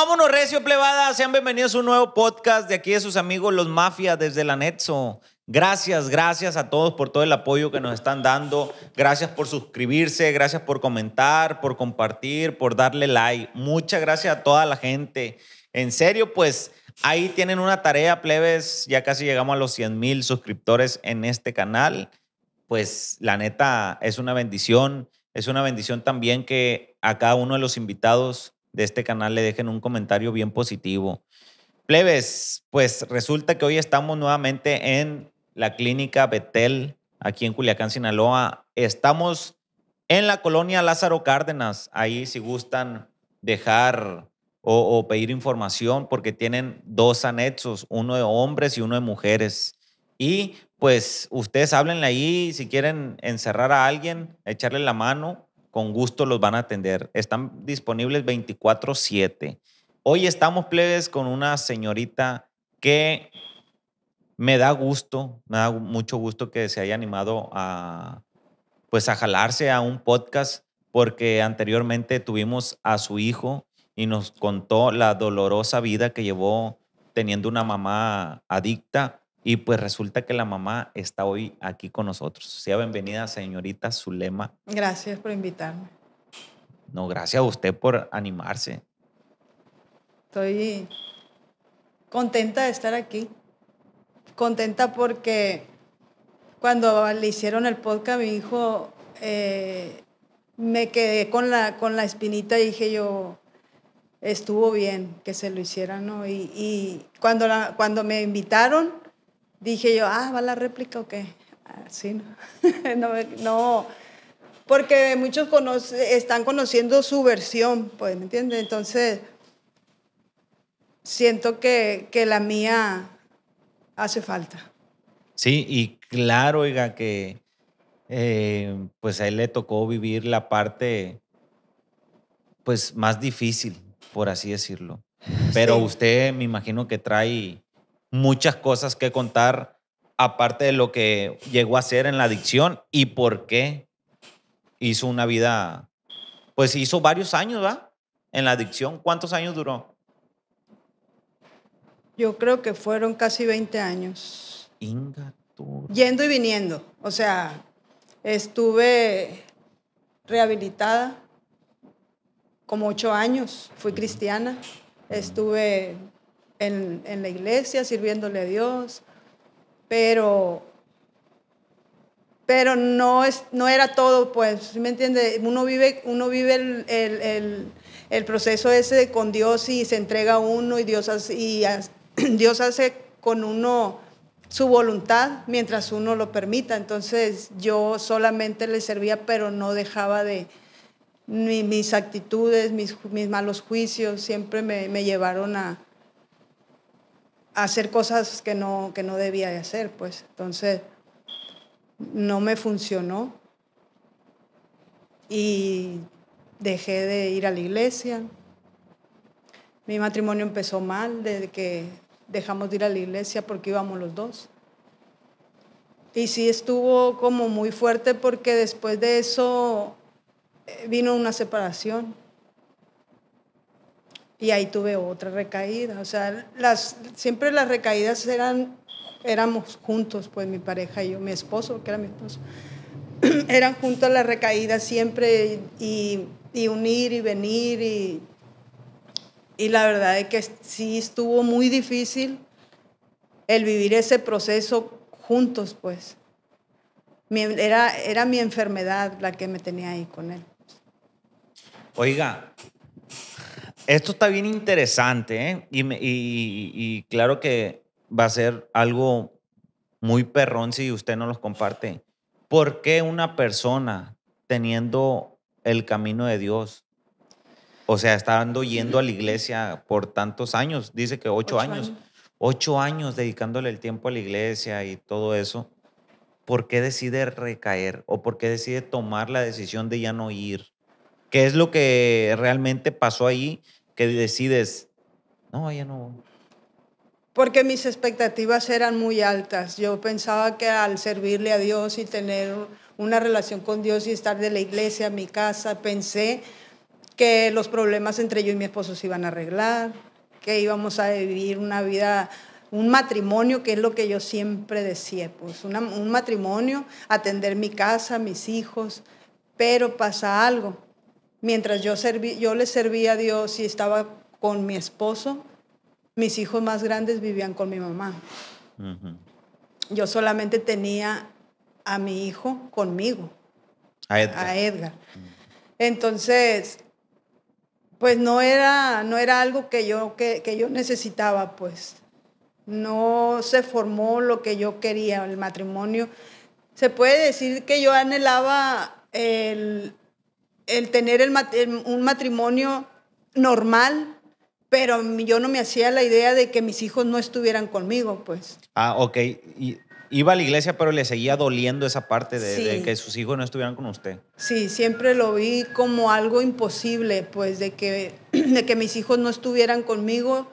Vámonos, Recio Plebada. Sean bienvenidos a un nuevo podcast de aquí de sus amigos Los Mafias desde la Netso. Gracias, gracias a todos por todo el apoyo que nos están dando. Gracias por suscribirse, gracias por comentar, por compartir, por darle like. Muchas gracias a toda la gente. En serio, pues ahí tienen una tarea, plebes. Ya casi llegamos a los 100 mil suscriptores en este canal. Pues la neta es una bendición. Es una bendición también que a cada uno de los invitados de este canal le dejen un comentario bien positivo. Plebes, pues resulta que hoy estamos nuevamente en la clínica Betel, aquí en Culiacán, Sinaloa. Estamos en la colonia Lázaro Cárdenas. Ahí si gustan dejar o, pedir información porque tienen dos anexos, uno de hombres y uno de mujeres. Y pues ustedes háblenle ahí si quieren encerrar a alguien, echarle la mano, con gusto los van a atender. Están disponibles 24/7. Hoy estamos plebes con una señorita que me da gusto, me da mucho gusto que se haya animado a pues a jalarse a un podcast porque anteriormente tuvimos a su hijo y nos contó la dolorosa vida que llevó teniendo una mamá adicta y pues resulta que la mamá está hoy aquí con nosotros. Sea bienvenida, señorita Zulema. Gracias por invitarme. No, gracias a usted por animarse. Estoy contenta de estar aquí. Contenta porque cuando le hicieron el podcast, mi hijo, eh, me quedé con la, con la espinita y dije yo, estuvo bien que se lo hicieran, ¿no? Y, cuando, cuando me invitaron, dije yo, ah, ¿va la réplica o qué? Así, ah, ¿no? no, porque muchos están conociendo su versión, pues, ¿me entiendes? Entonces, siento que, la mía hace falta. Sí, y claro, oiga, que eh, pues a él le tocó vivir la parte pues más difícil, por así decirlo. Pero usted me imagino que trae muchas cosas que contar, aparte de lo que llegó a ser en la adicción y por qué hizo una vida, pues hizo varios años, ¿va? En la adicción, ¿cuántos años duró? Yo creo que fueron casi 20 años. Yendo y viniendo, o sea, estuve rehabilitada como ocho años, fui cristiana, estuve en, la iglesia, sirviéndole a Dios, pero pero no, es, no era todo, pues, ¿me entiende? Uno vive, uno vive el, proceso ese con Dios y se entrega a uno y Dios hace, y Dios hace con uno su voluntad mientras uno lo permita. Entonces yo solamente le servía, pero no dejaba de mis actitudes, mis, malos juicios, siempre me llevaron a, hacer cosas que no, que no debía de hacer, pues. Entonces, no me funcionó y dejé de ir a la iglesia. Mi matrimonio empezó mal desde que dejamos de ir a la iglesia porque íbamos los dos. Y sí estuvo como muy fuerte porque después de eso eh, vino una separación y ahí tuve otra recaída. O sea, las, siempre las recaídas eran, éramos juntos, pues mi pareja y yo, mi esposo, que era mi esposo, eran juntos las recaídas siempre y, unir y venir y, y la verdad es que sí estuvo muy difícil el vivir ese proceso juntos, pues. era, era mi enfermedad la que me tenía ahí con él. Oiga, esto está bien interesante, ¿eh? y, claro que va a ser algo muy perrón si usted no los comparte. ¿Por qué una persona teniendo el camino de Dios, o sea, estando yendo a la iglesia por tantos años, dice que ocho, años, años, ocho años dedicándole el tiempo a la iglesia y todo eso, ¿por qué decide recaer o por qué decide tomar la decisión de ya no ir? ¿Qué es lo que realmente pasó ahí? que decides, no, ya no. Porque mis expectativas eran muy altas. Yo pensaba que al servirle a Dios y tener una relación con Dios y estar de la iglesia a mi casa, pensé que los problemas entre yo y mi esposo se iban a arreglar, que íbamos a vivir una vida un matrimonio, que es lo que yo siempre decía, pues un matrimonio, atender mi casa, mis hijos, pero pasa algo, mientras yo, yo le servía a Dios y estaba con mi esposo, mis hijos más grandes vivían con mi mamá. Yo solamente tenía a mi hijo conmigo, a Edgar. A Edgar. Entonces, pues no era, no era algo que yo, que yo necesitaba, pues. No se formó lo que yo quería, el matrimonio. Se puede decir que yo anhelaba el, el tener el, un matrimonio normal, pero yo no me hacía la idea de que mis hijos no estuvieran conmigo, pues. Ah, ok. iba a la iglesia, pero le seguía doliendo esa parte de, de, que sus hijos no estuvieran con usted. Sí, siempre lo vi como algo imposible, pues, de que, de que mis hijos no estuvieran conmigo.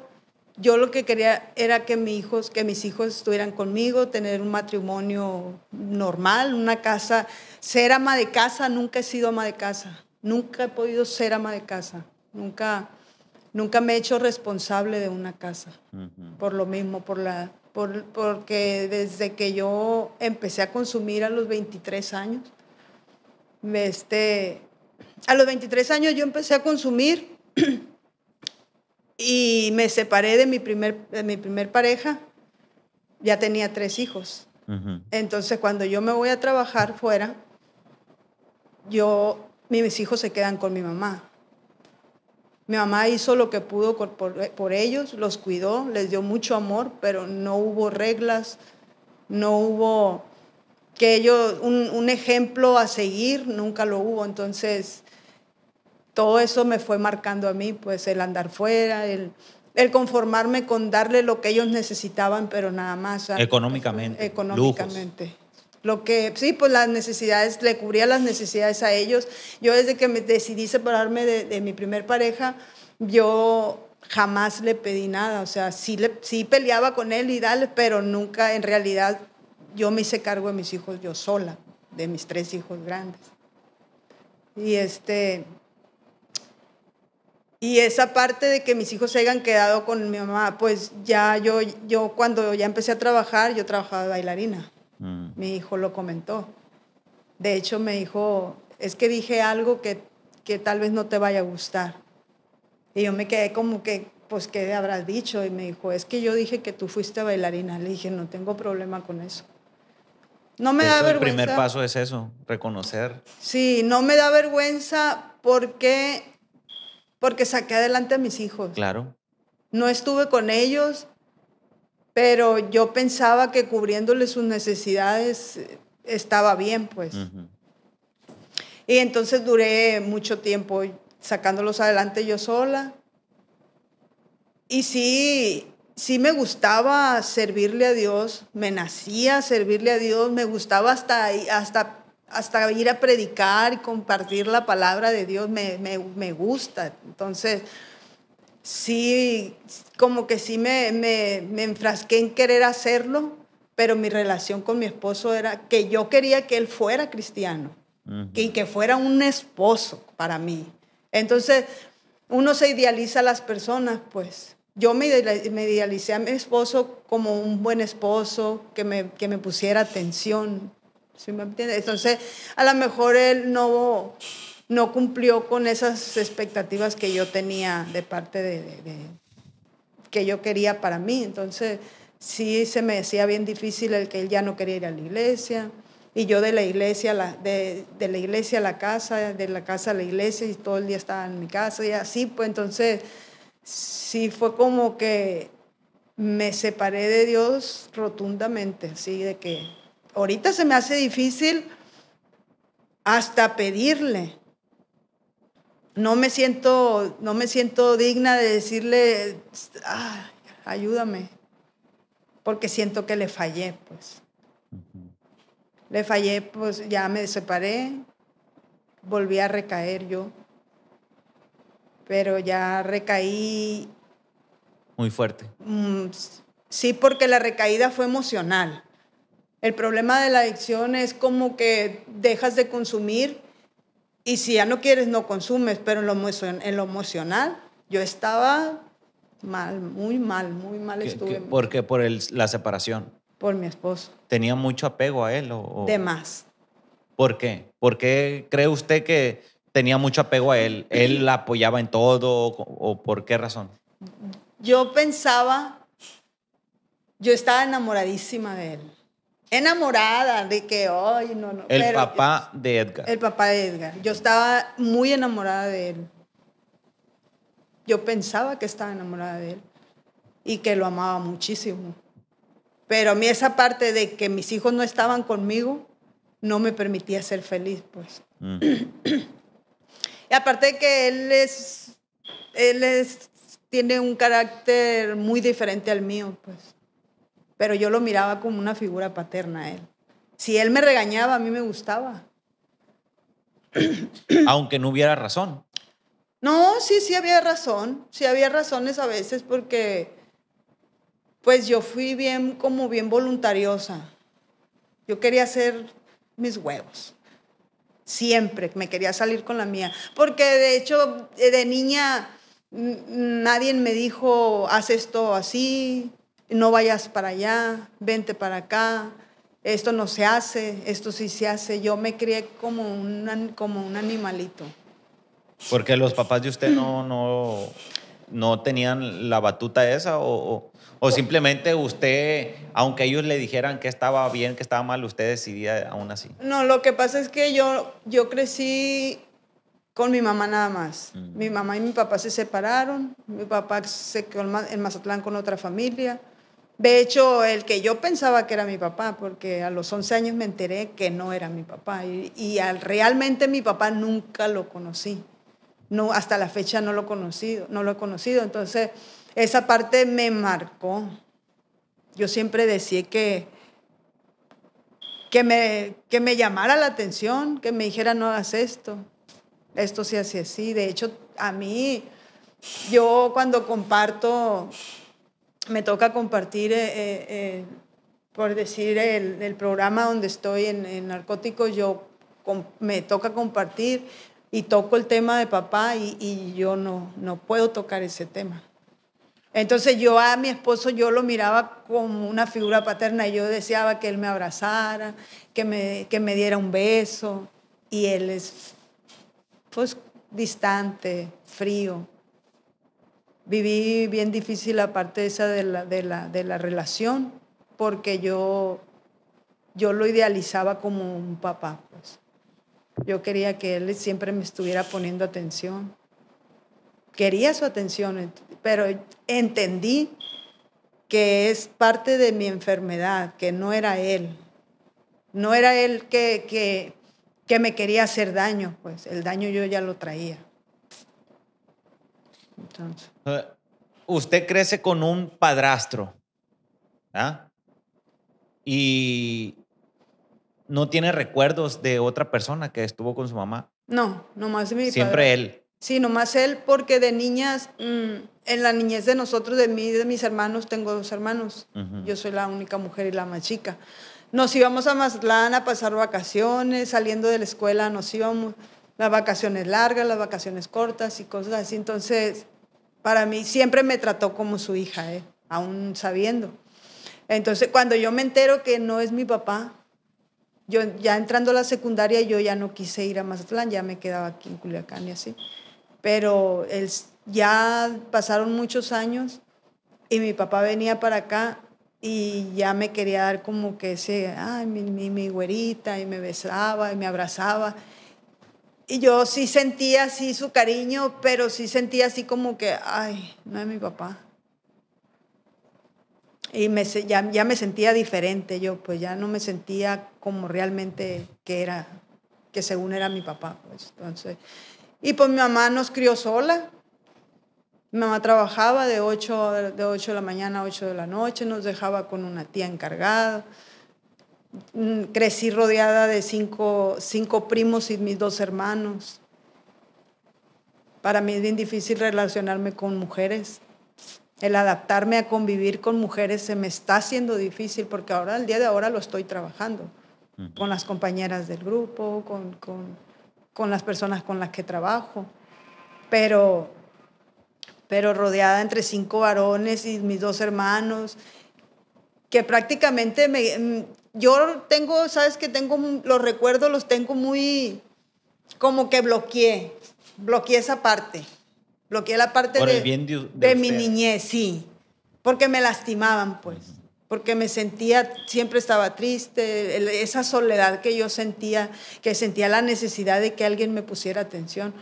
Yo lo que quería era que, mis hijos, que mis hijos estuvieran conmigo, tener un matrimonio normal, una casa, ser ama de casa, nunca he sido ama de casa. Nunca he podido ser ama de casa, nunca, nunca me he hecho responsable de una casa, por lo mismo, por la, porque desde que yo empecé a consumir a los 23 años, este, a los 23 años yo empecé a consumir y me separé de mi primer, mi primer pareja, ya tenía tres hijos. Entonces cuando yo me voy a trabajar fuera, yo mis hijos se quedan con mi mamá. Mi mamá hizo lo que pudo por, ellos, los cuidó, les dio mucho amor, pero no hubo reglas, no hubo que ellos, un, ejemplo a seguir, nunca lo hubo. Entonces, todo eso me fue marcando a mí, pues el andar fuera, el, el conformarme con darle lo que ellos necesitaban, pero nada más. Económicamente. Económicamente. Lo que, sí, pues las necesidades, le cubría las necesidades a ellos. Yo desde que me decidí separarme de, mi primer pareja, yo jamás le pedí nada, o sea, sí, le, sí peleaba con él y dale, pero nunca en realidad yo me hice cargo de mis hijos yo sola, de mis tres hijos grandes. Y este y esa parte de que mis hijos se hayan quedado con mi mamá, pues ya yo yo cuando ya empecé a trabajar, yo trabajaba de bailarina. Mm. Mi hijo lo comentó. De hecho, me dijo, es que dije algo que, tal vez no te vaya a gustar. Y yo me quedé como que, pues, ¿qué habrás dicho? Y me dijo, es que yo dije que tú fuiste bailarina. Le dije, no tengo problema con eso. No me da vergüenza. El primer paso es eso, reconocer. Sí, no me da vergüenza porque, porque saqué adelante a mis hijos. Claro. No estuve con ellos, pero yo pensaba que cubriéndole sus necesidades eh, estaba bien, pues. Y entonces duré mucho tiempo sacándolos adelante yo sola. Y sí, sí me gustaba servirle a Dios, me nacía servirle a Dios, me gustaba hasta, hasta, hasta ir a predicar y compartir la palabra de Dios, me, me, me gusta. Entonces, sí, como que sí me, me, me enfrasqué en querer hacerlo, pero mi relación con mi esposo era que yo quería que él fuera cristiano y que fuera un esposo para mí. Entonces, uno se idealiza a las personas, pues. Yo me, idealicé a mi esposo como un buen esposo, que me, que me pusiera atención. ¿sí me entiendes? Entonces, a lo mejor él no no cumplió con esas expectativas que yo tenía de parte de, que yo quería para mí. Entonces, sí se me decía bien difícil el que él ya no quería ir a la iglesia y yo de la iglesia la, de, de, la iglesia a la casa de la casa a la iglesia y todo el día estaba en mi casa y así pues entonces sí fue como que me separé de Dios rotundamente así de que ahorita se me hace difícil hasta pedirle no me siento, no me siento digna de decirle, ah, ayúdame, porque siento que le fallé, pues. Le fallé, pues ya me separé, volví a recaer yo, pero ya recaí. Muy fuerte. Mm, sí, porque la recaída fue emocional. El problema de la adicción es como que dejas de consumir y si ya no quieres, no consumes, pero en lo, emocional yo estaba mal, muy mal, muy mal ¿Qué, estuve. ¿Por ¿Por la separación? Por mi esposo. ¿Tenía mucho apego a él? O, De más. ¿Por qué? ¿Por qué cree usted que tenía mucho apego a él? ¿Él la apoyaba en todo o por qué razón? Yo pensaba, yo estaba enamoradísima de él enamorada de que, ay, no, no. El papá de Edgar. El papá de Edgar. Yo estaba muy enamorada de él. Yo pensaba que estaba enamorada de él y que lo amaba muchísimo. Pero a mí esa parte de que mis hijos no estaban conmigo no me permitía ser feliz, pues. Mm. y aparte de que él es, él es, tiene un carácter muy diferente al mío, pues pero yo lo miraba como una figura paterna a él. Si él me regañaba, a mí me gustaba. Aunque no hubiera razón. No, sí, sí había razón, sí había razones a veces porque pues yo fui bien como bien voluntariosa. Yo quería hacer mis huevos. Siempre me quería salir con la mía, porque de hecho de niña nadie me dijo haz esto así, no vayas para allá, vente para acá, esto no se hace, esto sí se hace. Yo me crié como un, como un animalito. Porque los papás de usted no, no, no tenían la batuta esa o, o, simplemente usted, aunque ellos le dijeran que estaba bien, que estaba mal, usted decidía aún así. No, lo que pasa es que yo, yo crecí con mi mamá nada más. Mm. Mi mamá y mi papá se separaron, mi papá se quedó en Mazatlán con otra familia de hecho, el que yo pensaba que era mi papá, porque a los 11 años me enteré que no era mi papá y, realmente mi papá nunca lo conocí. No, hasta la fecha no lo he conocido, no lo he conocido. Entonces, esa parte me marcó. Yo siempre decía que, que, me, que me llamara la atención, que me dijera no hagas esto, esto se hace así. De hecho, a mí, yo cuando comparto me toca compartir, eh, eh, eh, por decir, el, programa donde estoy en, narcóticos, yo me toca compartir y toco el tema de papá y, yo no, no puedo tocar ese tema. Entonces yo a mi esposo yo lo miraba como una figura paterna y yo deseaba que él me abrazara, que me, que me diera un beso y él es pues distante, frío viví bien difícil la parte esa de la, de la, de la relación, porque yo, yo lo idealizaba como un papá. Pues. Yo quería que él siempre me estuviera poniendo atención. Quería su atención, pero entendí que es parte de mi enfermedad, que no era él. No era él que, que, que me quería hacer daño, pues el daño yo ya lo traía. Entonces. Eh, usted crece con un padrastro, ¿ah? Y no tiene recuerdos de otra persona que estuvo con su mamá. No, nomás mi Siempre él. Sí, nomás él, porque de niñas, mm, en la niñez de nosotros, de mí, de mis hermanos, tengo dos hermanos. Yo soy la única mujer y la más chica. Nos íbamos a Mazatlán a pasar vacaciones, saliendo de la escuela nos íbamos las vacaciones largas, las vacaciones cortas y cosas así. Entonces, para mí siempre me trató como su hija, ¿eh? aún sabiendo. Entonces, cuando yo me entero que no es mi papá, yo ya entrando a la secundaria, yo ya no quise ir a Mazatlán, ya me quedaba aquí en Culiacán y así. Pero ya pasaron muchos años y mi papá venía para acá y ya me quería dar como que ese, ay, mi, mi güerita, y me besaba y me abrazaba. Y yo sí sentía así su cariño, pero sí sentía así como que, ay, no es mi papá. Y me, ya, me sentía diferente yo, pues ya no me sentía como realmente que era, que según era mi papá. Pues, entonces, y pues mi mamá nos crió sola. Mi mamá trabajaba de 8, de 8 de la mañana a 8 de la noche, nos dejaba con una tía encargada. Mm, crecí rodeada de cinco, cinco primos y mis dos hermanos. Para mí es bien difícil relacionarme con mujeres. El adaptarme a convivir con mujeres se me está haciendo difícil porque ahora, al día de ahora, lo estoy trabajando con las compañeras del grupo, con, con, con, las personas con las que trabajo. Pero, pero rodeada entre cinco varones y mis dos hermanos, que prácticamente me, yo tengo, sabes que tengo, los recuerdos los tengo muy, como que bloqueé, bloqueé esa parte, bloqueé la parte de, de, mi niñez, sí, porque me lastimaban, pues, porque me sentía, siempre estaba triste, esa soledad que yo sentía, que sentía la necesidad de que alguien me pusiera atención.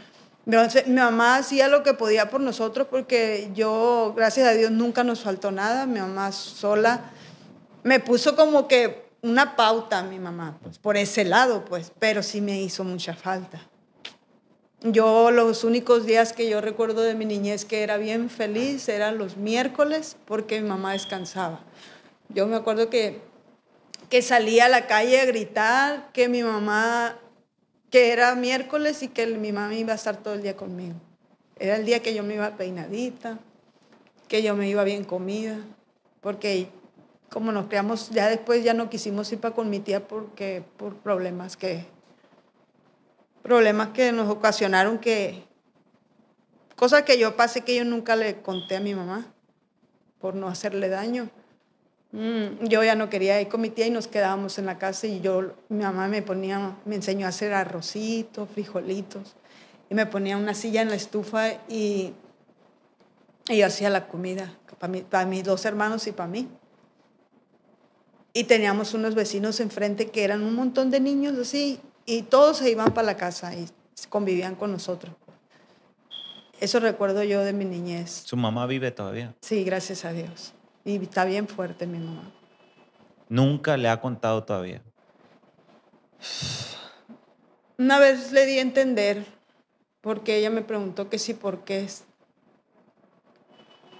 mi mamá hacía lo que podía por nosotros porque yo, gracias a Dios, nunca nos faltó nada. Mi mamá sola me puso como que una pauta a mi mamá, pues, por ese lado, pues, pero sí me hizo mucha falta. Yo los únicos días que yo recuerdo de mi niñez que era bien feliz eran los miércoles porque mi mamá descansaba. Yo me acuerdo que, que salía a la calle a gritar que mi mamá, que era miércoles y que mi mamá iba a estar todo el día conmigo. Era el día que yo me iba peinadita, que yo me iba bien comida, porque como nos creamos, ya después ya no quisimos ir para con mi tía porque por problemas que problemas que nos ocasionaron que cosas que yo pasé que yo nunca le conté a mi mamá por no hacerle daño. Mm, yo ya no quería ir con mi tía y nos quedábamos en la casa y yo mi mamá me ponía me enseñó a hacer arrocitos, frijolitos y me ponía una silla en la estufa y, y hacía la comida para mis dos hermanos y para mí. Y teníamos unos vecinos enfrente que eran un montón de niños así, y todos se iban para la casa y convivían con nosotros. Eso recuerdo yo de mi niñez. ¿Su mamá vive todavía? Sí, gracias a Dios. Y está bien fuerte mi mamá. ¿Nunca le ha contado todavía? Una vez le di a entender, porque ella me preguntó que si por qué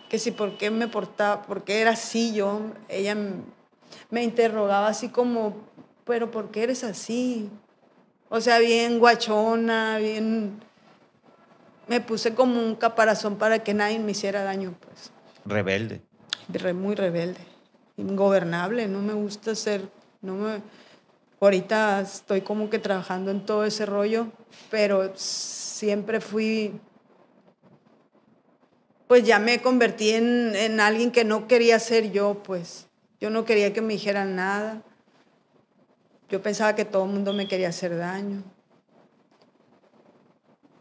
que si por qué me portaba, por qué era así yo, ella me interrogaba así como, pero ¿por qué eres así? O sea, bien guachona, bien... Me puse como un caparazón para que nadie me hiciera daño, pues. Rebelde. muy rebelde. Ingobernable, no me gusta ser... No me... Ahorita estoy como que trabajando en todo ese rollo, pero siempre fui pues ya me convertí en, en, alguien que no quería ser yo, pues. Yo no quería que me dijeran nada. Yo pensaba que todo el mundo me quería hacer daño.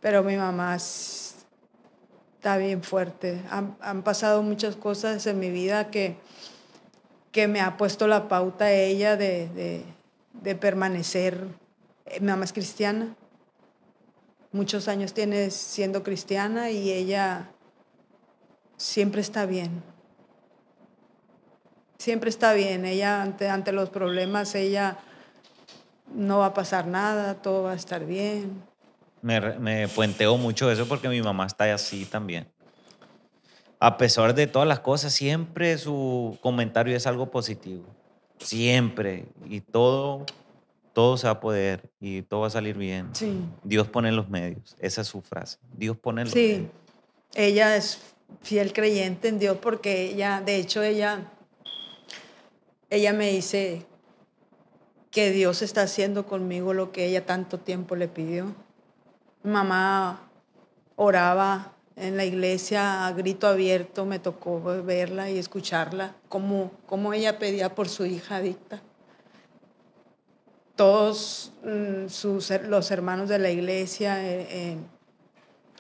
Pero mi mamá está bien fuerte. Han, pasado muchas cosas en mi vida que, que me ha puesto la pauta ella de, de permanecer. Eh, mi mamá es cristiana. Muchos años tiene siendo cristiana y ella siempre está bien siempre está bien. Ella ante, ante los problemas, ella no va a pasar nada, todo va a estar bien. Me, puenteo mucho eso porque mi mamá está así también. A pesar de todas las cosas, siempre su comentario es algo positivo. Siempre. Y todo, todo se va a poder y todo va a salir bien. Sí. Dios pone los medios. Esa es su frase. Dios pone los medios. Ella es fiel creyente en Dios porque ella, de hecho, ella ella me dice que Dios está haciendo conmigo lo que ella tanto tiempo le pidió. Mamá oraba en la iglesia a grito abierto, me tocó verla y escucharla, como, ella pedía por su hija adicta. Todos mm, sus, los hermanos de la iglesia eh,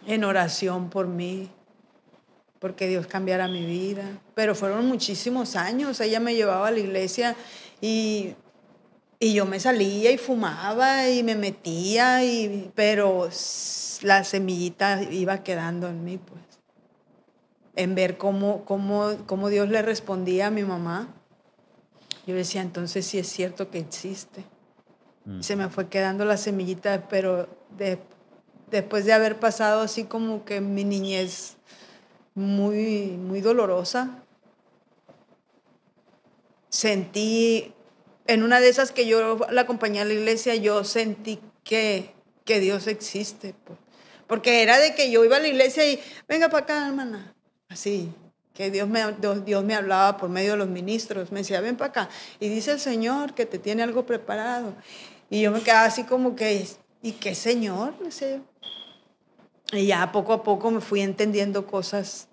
en oración por mí, porque Dios cambiara mi vida. Pero fueron muchísimos años, ella me llevaba a la iglesia y, y yo me salía y fumaba y me metía, y, pero la semillita iba quedando en mí, pues. En ver cómo, cómo, cómo Dios le respondía a mi mamá. Yo decía, entonces sí es cierto que existe. Mm. Se me fue quedando la semillita, pero de, después de haber pasado así como que mi niñez muy, muy dolorosa. Sentí, en una de esas que yo la acompañé a la iglesia, yo sentí que, que Dios existe. Pues. Porque era de que yo iba a la iglesia y, venga para acá, hermana. Así, que Dios me, Dios, me hablaba por medio de los ministros. Me decía, ven para acá. Y dice el Señor que te tiene algo preparado. Y yo me quedaba así como que, ¿y qué Señor? No sé y ya poco a poco me fui entendiendo cosas.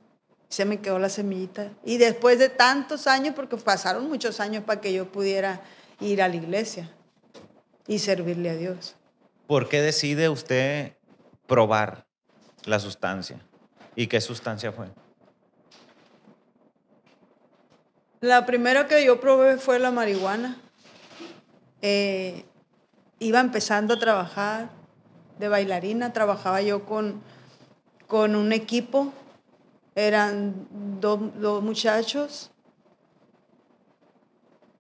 Se me quedó la semillita. Y después de tantos años, porque pasaron muchos años para que yo pudiera ir a la iglesia y servirle a Dios. ¿Por qué decide usted probar la sustancia? ¿Y qué sustancia fue? La primera que yo probé fue la marihuana. Eh, iba empezando a trabajar de bailarina, trabajaba yo con, con un equipo, eran dos, muchachos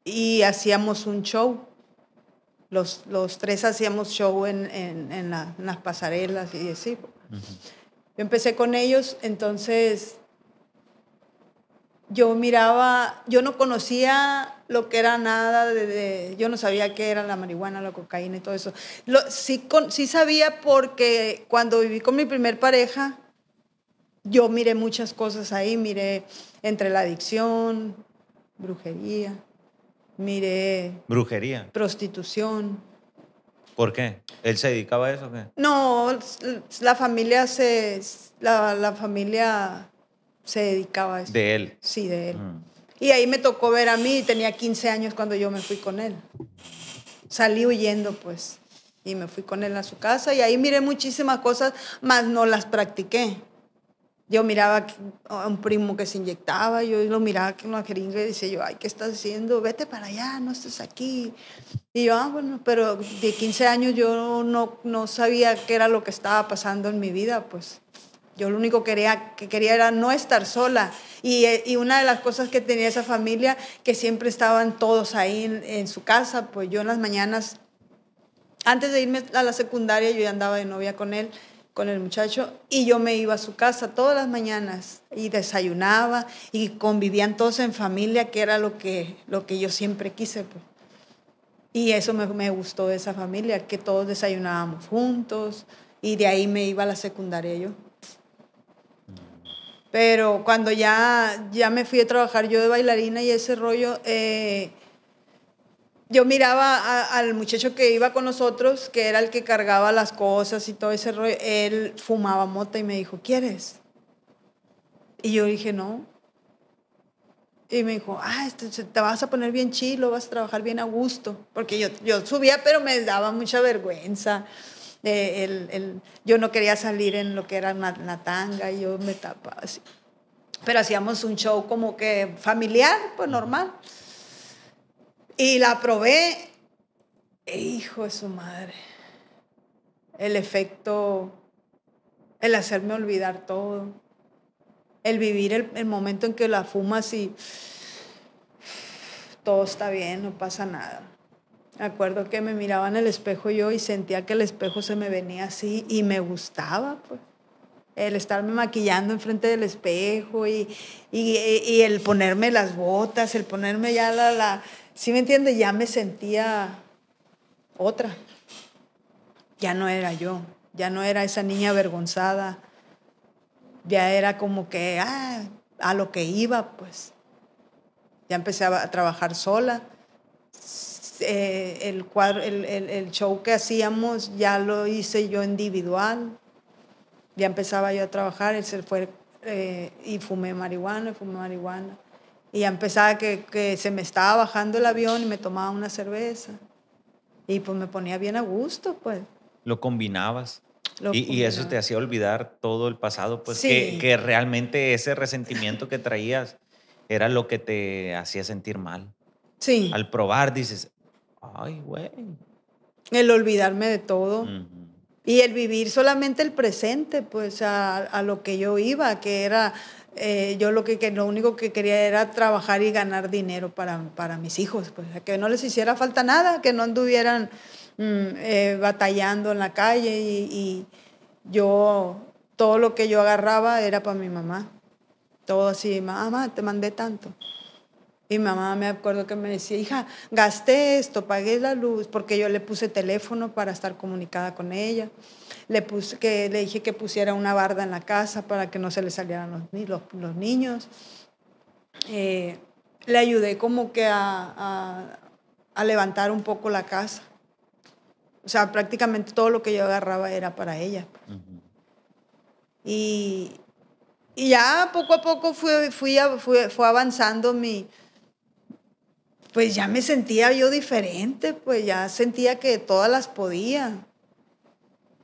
y hacíamos un show. Los, los tres hacíamos show en, en, las pasarelas y así. Yo empecé con ellos, entonces yo miraba, yo no conocía lo que era nada, de, yo no sabía qué era la marihuana, la cocaína y todo eso. sí, sí sabía porque cuando viví con mi primer pareja, yo miré muchas cosas ahí, miré entre la adicción, brujería, miré... Brujería. Prostitución. ¿Por qué? ¿Él se dedicaba a eso o qué? No, la familia se... la, la familia se dedicaba a eso. ¿De él? Sí, de él. Mm. Y ahí me tocó ver a mí, tenía 15 años cuando yo me fui con él. Salí huyendo, pues, y me fui con él a su casa y ahí miré muchísimas cosas, más no las practiqué. Yo miraba a un primo que se inyectaba, yo lo miraba con una jeringa y decía yo, ay, ¿qué estás haciendo? Vete para allá, no estés aquí. Y yo, ah, bueno, pero de 15 años yo no, no sabía qué era lo que estaba pasando en mi vida, pues. Yo lo único que quería, que quería era no estar sola. Eh, y, una de las cosas que tenía esa familia, que siempre estaban todos ahí en, su casa, pues yo en las mañanas, antes de irme a la secundaria, yo ya andaba de novia con él, con el muchacho, y yo me iba a su casa todas las mañanas y desayunaba y convivían todos en familia, que era lo que, lo que yo siempre quise. Pues. Y eso me, me gustó de esa familia, que todos desayunábamos juntos y de ahí me iba a la secundaria yo. Pero cuando ya, ya me fui a trabajar yo de bailarina y ese rollo, eh, yo miraba al muchacho que iba con nosotros, que era el que cargaba las cosas y todo ese rollo, él fumaba mota y me dijo, ¿quieres? Y yo dije, no. Y me dijo, ah, este, te, vas a poner bien chilo, vas a trabajar bien a gusto. Porque yo, yo subía, pero me daba mucha vergüenza el, yo no quería salir en lo que era una, tanga, y yo me tapaba así. Pero hacíamos un show como que familiar, pues normal. Y la probé, e, hijo de su madre, el efecto, el hacerme olvidar todo, el vivir el, el momento en que la fumas y todo está bien, no pasa nada. Me acuerdo que me miraba en el espejo yo y sentía que el espejo se me venía así y me gustaba, pues. El estarme maquillando enfrente del espejo y, el ponerme las botas, el ponerme ya la, la... ¿Sí me entiendes? Ya me sentía otra. Ya no era yo, ya no era esa niña avergonzada. Ya era como que, ah, a lo que iba, pues. Ya empecé a, a trabajar sola eh, el, el, el, show que hacíamos ya lo hice yo individual, ya empezaba yo a trabajar, él se fue eh, y fumé marihuana, fumé marihuana. Y ya empezaba que, que se me estaba bajando el avión y me tomaba una cerveza. Y pues me ponía bien a gusto, pues. Lo combinabas. y, y, eso te hacía olvidar todo el pasado, pues que, que, realmente ese resentimiento que traías era lo que te hacía sentir mal. Sí. Al probar dices, ay, güey. El olvidarme de todo. Y el vivir solamente el presente, pues a, lo que yo iba, que era, eh, yo lo, que, lo único que quería era trabajar y ganar dinero para, mis hijos, pues que no les hiciera falta nada, que no anduvieran mm, eh, batallando en la calle y, y, yo, todo lo que yo agarraba era para mi mamá. Todo así, mamá, te mandé tanto. Y mamá me acuerdo que me decía, hija, gasté esto, pagué la luz, porque yo le puse teléfono para estar comunicada con ella. Le, puse, que, le dije que pusiera una barda en la casa para que no se le salieran los, los, niños. Eh, le ayudé como que a, levantar un poco la casa. O sea, prácticamente todo lo que yo agarraba era para ella. y, ya poco a poco fue avanzando mi, pues ya me sentía yo diferente, pues ya sentía que todas las podía.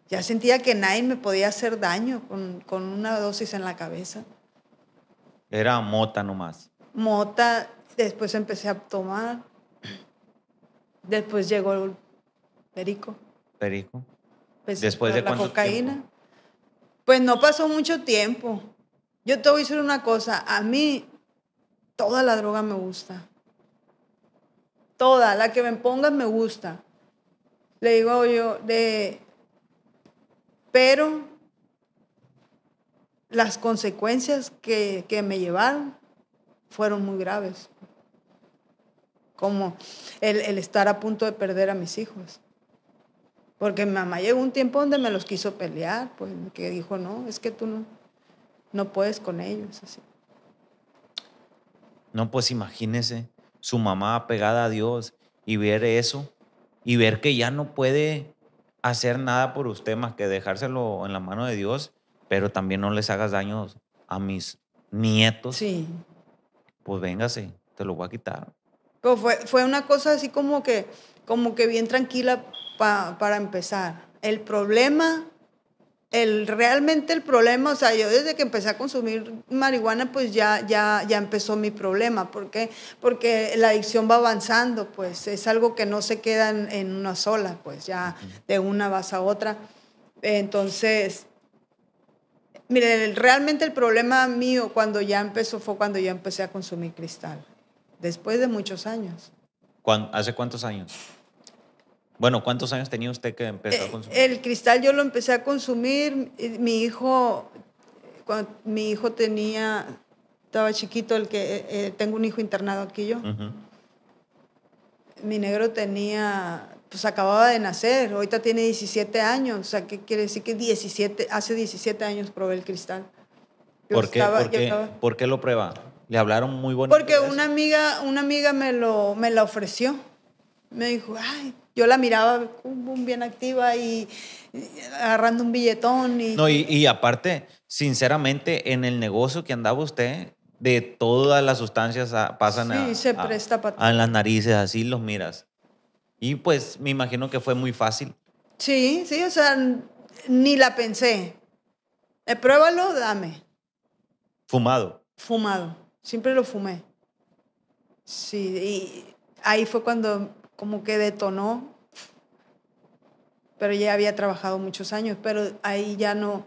Ya sentía que nadie me podía hacer daño con, una dosis en la cabeza. Era mota nomás. Mota, después empecé a tomar. Después llegó el perico. Perico. Pues, después de la cocaína. Pues no pasó mucho tiempo. Yo te voy a decir una cosa, a mí toda la droga me gusta toda, la que me pongas me gusta. Le digo yo, de, pero las consecuencias que, me llevaron fueron muy graves, como el, estar a punto de perder a mis hijos. Porque mi mamá llegó un tiempo donde me los quiso pelear, pues que dijo, no, es que tú no, no puedes con ellos. Así. No, pues imagínese su mamá apegada a Dios y ver eso y ver que ya no puede hacer nada por usted más que dejárselo en la mano de Dios, pero también no les hagas daño a mis nietos. Sí. Pues véngase, te lo voy a quitar. fue, fue una cosa así como que, como que bien tranquila para empezar. El problema el, realmente el problema, o sea, yo desde que empecé a consumir marihuana, pues ya, ya, ya empezó mi problema. ¿Por qué? Porque la adicción va avanzando, pues es algo que no se queda en, una sola, pues ya de una vas a otra. Entonces, mire, realmente el problema mío cuando ya empezó fue cuando ya empecé a consumir cristal, después de muchos años. ¿Hace cuántos años? Bueno, ¿cuántos años tenía usted que empezó a eh, consumir? El cristal yo lo empecé a consumir. Eh, mi hijo, cuando mi hijo tenía, estaba chiquito, el que eh, tengo un hijo internado aquí yo. Mi negro tenía, pues acababa de nacer, ahorita tiene 17 años, o sea, ¿qué quiere decir que 17, hace 17 años probé el cristal? ¿Por qué, lo prueba? Le hablaron muy bonito. Porque una amiga, una amiga me lo, me la ofreció. Me dijo, ay, yo la miraba bien activa y agarrando un billetón. Y... No, y, aparte, sinceramente, en el negocio que andaba usted, de todas las sustancias ah, pasan a, se presta a, las narices, así los miras. Y pues me imagino que fue muy fácil. Sí, sí, o sea, ni la pensé. Eh, pruébalo, dame. Fumado. Fumado. Siempre lo fumé. Sí, y ahí fue cuando como que detonó, pero ya había trabajado muchos años, pero ahí ya no,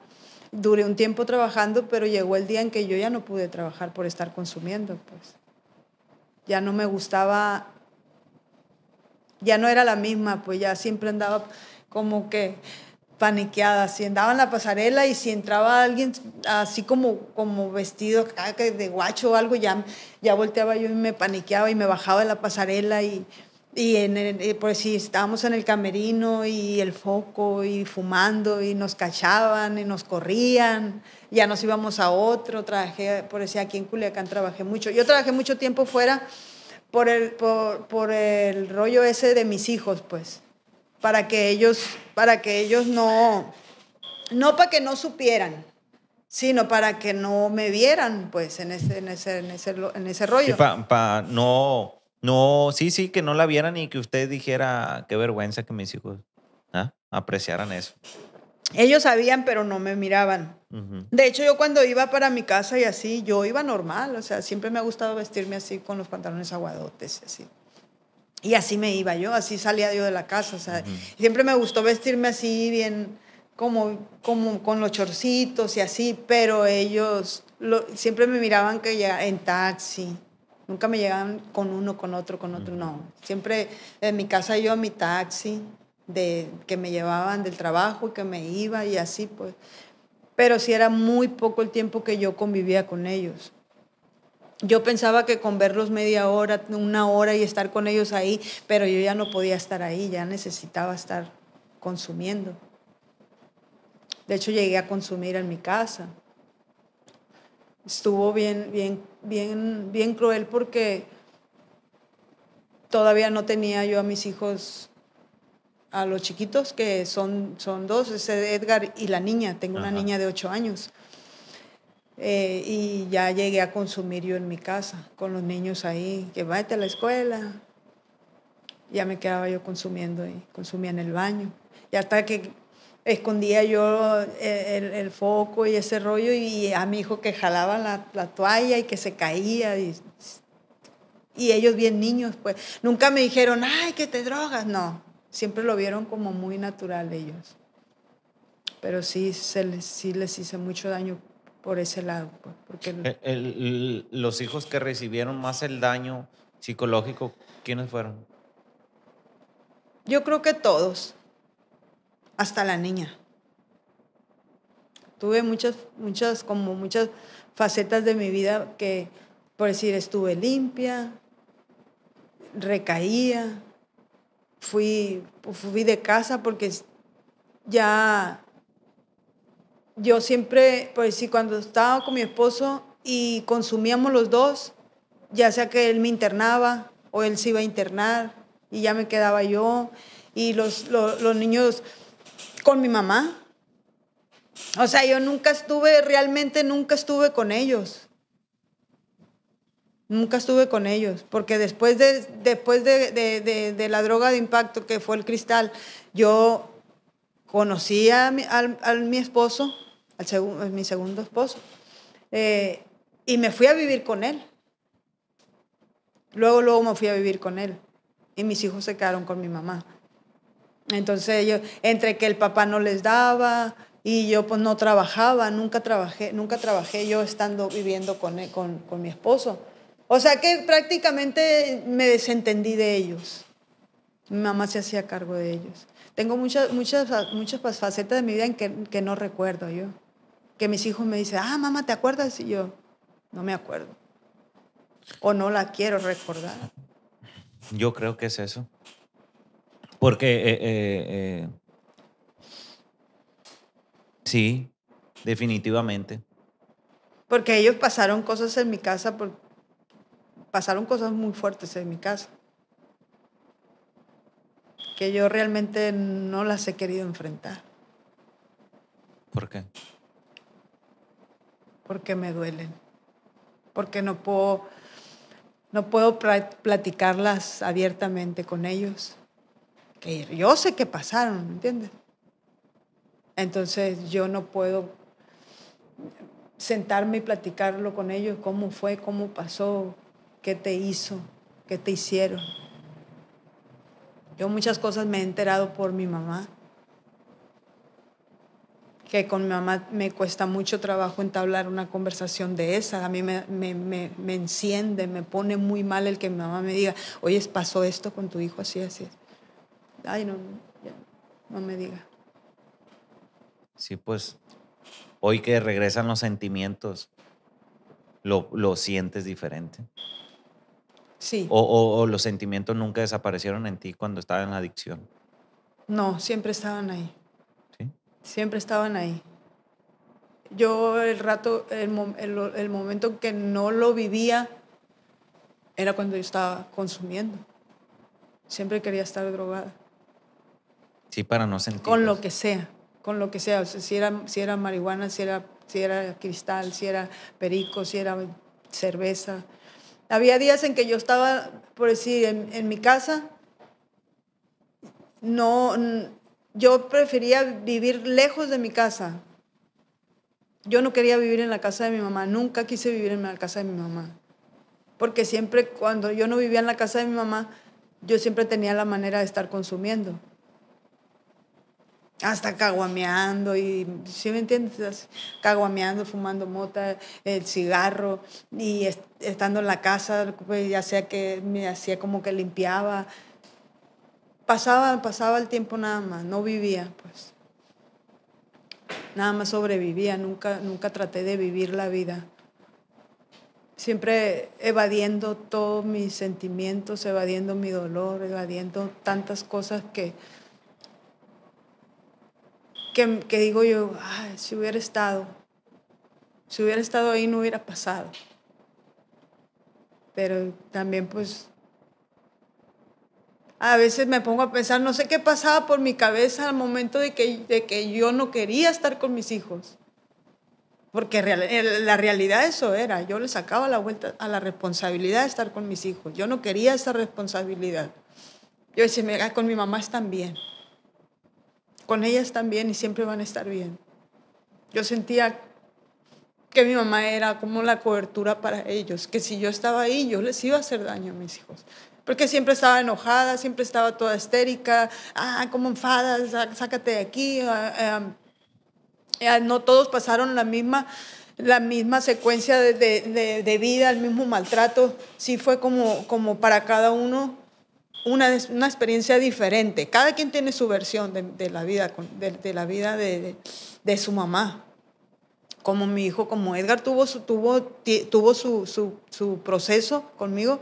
duré un tiempo trabajando, pero llegó el día en que yo ya no pude trabajar por estar consumiendo, pues. Ya no me gustaba, ya no era la misma, pues ya siempre andaba como que paniqueada, si andaba en la pasarela y si entraba alguien así como, como vestido de guacho o algo, ya, ya volteaba yo y me paniqueaba y me bajaba de la pasarela y y en el, eh, pues si estábamos en el camerino y el foco y fumando y nos cachaban y nos corrían. Ya nos íbamos a otro, trabajé, por decir, aquí en Culiacán trabajé mucho. Yo trabajé mucho tiempo fuera por el, por, por el rollo ese de mis hijos, pues, para que ellos, para que ellos no, no para que no supieran, sino para que no me vieran, pues, en ese, en ese, en ese, en ese rollo. Para no no, sí, sí, que no la vieran y que usted dijera, qué vergüenza que mis hijos ¿ah? apreciaran eso. Ellos sabían, pero no me miraban. De hecho, yo cuando iba para mi casa y así, yo iba normal, o sea, siempre me ha gustado vestirme así con los pantalones aguadotes y así. Y así me iba yo, así salía yo de la casa, o sea, siempre me gustó vestirme así bien, como, con los chorcitos y así, pero ellos siempre me miraban que ya en taxi, Nunca me llegaban con uno, con otro, con otro, no. Siempre en mi casa yo mi taxi, de, que me llevaban del trabajo y que me iba y así, pues. Pero sí era muy poco el tiempo que yo convivía con ellos. Yo pensaba que con verlos media hora, una hora y estar con ellos ahí, pero yo ya no podía estar ahí, ya necesitaba estar consumiendo. De hecho, llegué a consumir en mi casa estuvo bien, bien, bien, bien cruel porque todavía no tenía yo a mis hijos, a los chiquitos, que son, son dos, es Edgar y la niña, tengo una niña de ocho años. Eh, y ya llegué a consumir yo en mi casa, con los niños ahí, que váyate a la escuela. Ya me quedaba yo consumiendo y consumía en el baño. Y hasta que escondía yo eh, el, foco y ese rollo y a mi hijo que jalaba la, toalla y que se caía y, ellos bien niños, pues nunca me dijeron, ay, que te drogas, no, siempre lo vieron como muy natural ellos. Pero sí, se les, sí les hice mucho daño por ese lado. Pues, porque eh, los hijos que recibieron más el daño psicológico, ¿quiénes fueron? Yo creo que todos hasta la niña. Tuve muchas, muchas, como muchas facetas de mi vida que, por decir, estuve limpia, recaía, fui, de casa porque ya yo siempre, por decir, cuando estaba con mi esposo y consumíamos los dos, ya sea que él me internaba o él se iba a internar y ya me quedaba yo y los, los, los niños con mi mamá. O sea, yo nunca estuve, realmente nunca estuve con ellos. Nunca estuve con ellos, porque después de, después de, la droga de impacto que fue el cristal, yo conocí a mi, al, mi esposo, al mi segundo esposo, eh, y me fui a vivir con él. Luego, luego me fui a vivir con él, y mis hijos se quedaron con mi mamá. Entonces yo, entre que el papá no les daba y yo pues no trabajaba, nunca trabajé, nunca trabajé yo estando viviendo con, con, con mi esposo. O sea que prácticamente me desentendí de ellos. Mi mamá se hacía cargo de ellos. Tengo muchas, muchas, muchas facetas de mi vida en que, que no recuerdo yo. Que mis hijos me dicen, ah, mamá, ¿te acuerdas? Y yo, no me acuerdo. O no la quiero recordar. Yo creo que es eso. Porque, eh, eh, eh, sí, definitivamente. Porque ellos pasaron cosas en mi casa, pasaron cosas muy fuertes en mi casa, que yo realmente no las he querido enfrentar. ¿Por qué? Porque me duelen, porque no puedo, no puedo platicarlas abiertamente con ellos que yo sé que pasaron, ¿me entiendes? Entonces yo no puedo sentarme y platicarlo con ellos, cómo fue, cómo pasó, qué te hizo, qué te hicieron. Yo muchas cosas me he enterado por mi mamá, que con mi mamá me cuesta mucho trabajo entablar una conversación de esa. A mí me, enciende, me pone muy mal el que mi mamá me diga, oye, pasó esto con tu hijo así, así ay, no, no me diga. Sí, pues hoy que regresan los sentimientos, lo, sientes diferente. Sí. O, los sentimientos nunca desaparecieron en ti cuando estaba en la adicción? No, siempre estaban ahí. ¿Sí? Siempre estaban ahí. Yo el rato, el, el, el momento que no lo vivía era cuando yo estaba consumiendo. Siempre quería estar drogada. Sí, para no sentir. Con lo que sea, con lo que sea. si, era, si era marihuana, si era, si era cristal, si era perico, si era cerveza. Había días en que yo estaba, por decir, en, en mi casa. No, yo prefería vivir lejos de mi casa. Yo no quería vivir en la casa de mi mamá, nunca quise vivir en la casa de mi mamá. Porque siempre cuando yo no vivía en la casa de mi mamá, yo siempre tenía la manera de estar consumiendo hasta caguameando y, ¿sí me entiendes? Caguameando, fumando mota, el cigarro y estando en la casa, pues, ya sea que me hacía como que limpiaba. Pasaba, pasaba el tiempo nada más, no vivía, pues. Nada más sobrevivía, nunca, nunca traté de vivir la vida. Siempre evadiendo todos mis sentimientos, evadiendo mi dolor, evadiendo tantas cosas que, que, digo yo, Ay, si hubiera estado, si hubiera estado ahí no hubiera pasado. Pero también pues a veces me pongo a pensar, no sé qué pasaba por mi cabeza al momento de que, de que yo no quería estar con mis hijos. Porque eh, la realidad eso era, yo le sacaba la vuelta a la responsabilidad de estar con mis hijos. Yo no quería esa responsabilidad. Yo decía, con mi mamá están bien con ellas también y siempre van a estar bien. Yo sentía que mi mamá era como la cobertura para ellos, que si yo estaba ahí, yo les iba a hacer daño a mis hijos. Porque siempre estaba enojada, siempre estaba toda histérica, ah, como enfada, sácate de aquí. Ah, ah, ah, no todos pasaron la misma, la misma secuencia de, vida, el mismo maltrato. Sí fue como, como para cada uno una, experiencia diferente. Cada quien tiene su versión de, la vida, de, la vida de, su mamá. Como mi hijo, como Edgar tuvo tuvo, tuvo su proceso conmigo,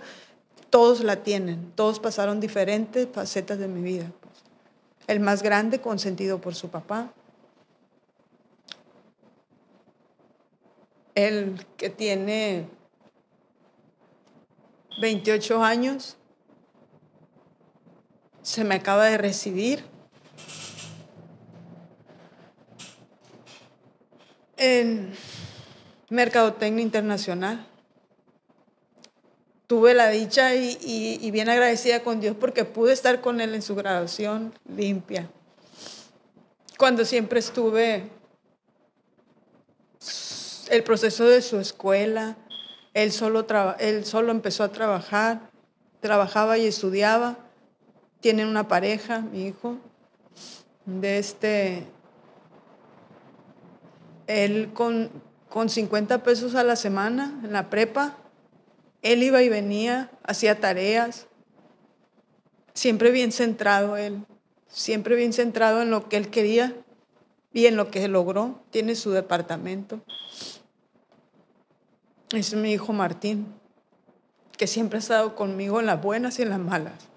todos la tienen, todos pasaron diferentes facetas de mi vida. El más grande consentido por su papá, el que tiene 28 años, se me acaba de recibir. En Mercadotecnia Internacional. Tuve la dicha y, bien agradecida con Dios porque pude estar con Él en su graduación limpia. Cuando siempre estuve el proceso de su escuela, él solo, él solo empezó a trabajar, trabajaba y estudiaba. Tiene una pareja, mi hijo, de este, él con, con 50 pesos a la semana en la prepa, él iba y venía, hacía tareas, siempre bien centrado él, siempre bien centrado en lo que él quería y en lo que logró, tiene su departamento. Es mi hijo Martín, que siempre ha estado conmigo en las buenas y en las malas